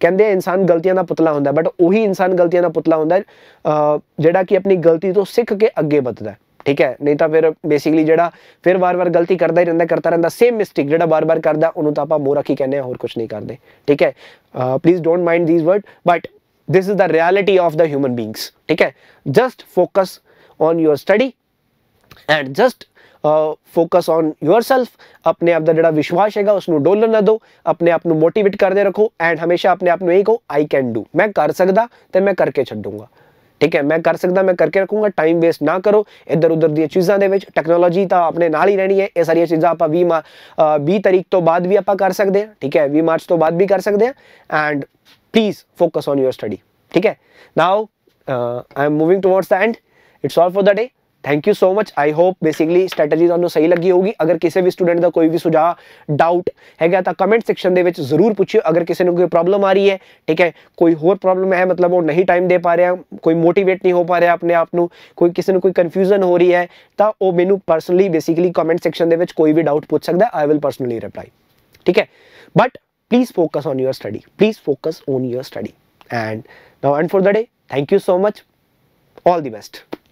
ਕਹਿੰਦੇ ਇਨਸਾਨ ਗਲਤੀਆਂ ਦਾ ਪੁਤਲਾ ਹੁੰਦਾ ਬਟ ਉਹੀ ਇਨਸਾਨ ਗਲਤੀਆਂ ਦਾ ਪੁਤਲਾ ਹੁੰਦਾ ਜਿਹੜਾ ਕਿ ਆਪਣੀ ਗਲਤੀ ਤੋਂ ਸਿੱਖ ਕੇ ਅੱਗੇ ਵੱਧਦਾ ਠੀਕ ਹੈ ਨਹੀਂ ਤਾਂ ਫਿਰ ਬੇਸਿਕਲੀ ਜਿਹੜਾ ਫਿਰ ਵਾਰ-ਵਾਰ ਗਲਤੀ ਕਰਦਾ ਹੀ ਰਹਿੰਦਾ ਕਰਤਾ ਰਹਿੰਦਾ ਸੇਮ ਮਿਸਟੇਕ ਜਿਹੜਾ ਵਾਰ-ਵਾਰ ਕਰਦਾ ਉਹਨੂੰ ਤਾਂ ਆਪਾਂ ਮੋਰਖ ਹੀ ਕਹਿੰਦੇ ਆ ਹੋਰ ਕੁਝ ਨਹੀਂ ਕਰਦੇ ਠੀਕ ਹੈ please don't mind this word but this this the reality of the human beings ਠੀਕ ਹੈ just focus on your study and just focus on yourself ਆਪਣੇ ਆਪ ਦਾ ਜਿਹੜਾ ਵਿਸ਼ਵਾਸ ਹੈਗਾ ਉਸ ਨੂੰ ਡੋਲਣ ਨਾ ਦਿਓ ਆਪਣੇ ਆਪ ਨੂੰ ਮੋਟੀਵੇਟ ਕਰਦੇ ਰੱਖੋ ਐਂਡ ਹਮੇਸ਼ਾ ਆਪਣੇ ਆਪ ਨੂੰ ਇਹ ਕਹੋ ਆਈ ਕੈਨ ਡੂ ਮੈਂ ਕਰ ਸਕਦਾ ਤੇ ਮੈਂ ਕਰਕੇ ਛੱਡੂੰਗਾ ਠੀਕ ਹੈ ਮੈਂ ਕਰ ਸਕਦਾ ਮੈਂ ਕਰਕੇ ਰੱਖੂੰਗਾ ਟਾਈਮ ਵੇਸਟ ਨਾ ਕਰੋ ਇੱਧਰ ਉੱਧਰ ਦੀਆਂ ਚੀਜ਼ਾਂ ਦੇ ਵਿੱਚ ਟੈਕਨੋਲੋਜੀ ਤਾਂ ਆਪਣੇ ਨਾਲ ਹੀ ਰਹਿਣੀ ਹੈ ਇਹ ਸਾਰੀਆਂ ਚੀਜ਼ਾਂ ਆਪਾਂ 20 20 ਤਾਰੀਖ ਤੋਂ ਬਾਅਦ ਵੀ ਆਪਾਂ ਕਰ ਸਕਦੇ ਹਾਂ ਠੀਕ ਹੈ 20 ਮਾਰਚ ਤੋਂ ਬਾਅਦ ਵੀ ਕਰ ਸਕਦੇ ਹਾਂ and please focus on your study ਠੀਕ ਹੈ now I am moving towards the end it's all for the day thank you so much I hope basically strategy ਤੁਹਾਨੂੰ ਸਹੀ ਲੱਗੀ ਹੋਊਗੀ ਅਗਰ ਕਿਸੇ ਵੀ ਸਟੂਡੈਂਟ ਦਾ ਕੋਈ ਵੀ ਸੁਝਾਅ ਡਾਊਟ ਹੈਗਾ ਤਾਂ ਕਮੈਂਟ ਸੈਕਸ਼ਨ ਦੇ ਵਿੱਚ ਜ਼ਰੂਰ ਪੁੱਛਿਓ ਅਗਰ ਕਿਸੇ ਨੂੰ ਕੋਈ ਪ੍ਰੋਬਲਮ ਆ ਰਹੀ ਹੈ ਠੀਕ ਹੈ ਕੋਈ ਹੋਰ ਪ੍ਰੋਬਲਮ ਹੈ ਮਤਲਬ ਉਹ ਨਹੀਂ ਟਾਈਮ ਦੇ ਪਾ ਰਿਹਾ ਕੋਈ ਮੋਟੀਵੇਟ ਨਹੀਂ ਹੋ ਪਾ ਰਿਹਾ ਆਪਣੇ ਆਪ ਨੂੰ ਕੋਈ ਕਿਸੇ ਨੂੰ ਕੋਈ ਕਨਫਿਊਜ਼ਨ ਹੋ ਰਹੀ ਹੈ ਤਾਂ ਉਹ ਮੈਨੂੰ ਪਰਸਨਲੀ ਬੇਸਿਕਲੀ ਕਮੈਂਟ ਸੈਕਸ਼ਨ ਦੇ ਵਿੱਚ ਕੋਈ ਵੀ ਡਾਊਟ ਪੁੱਛ ਸਕਦਾ ਆਈ ਵਿਲ ਪਰਸਨਲੀ ਰਿਪਲਾਈ ਠੀਕ ਹੈ but please focus on your study please focus on your study and now and for the day thank you so much all the best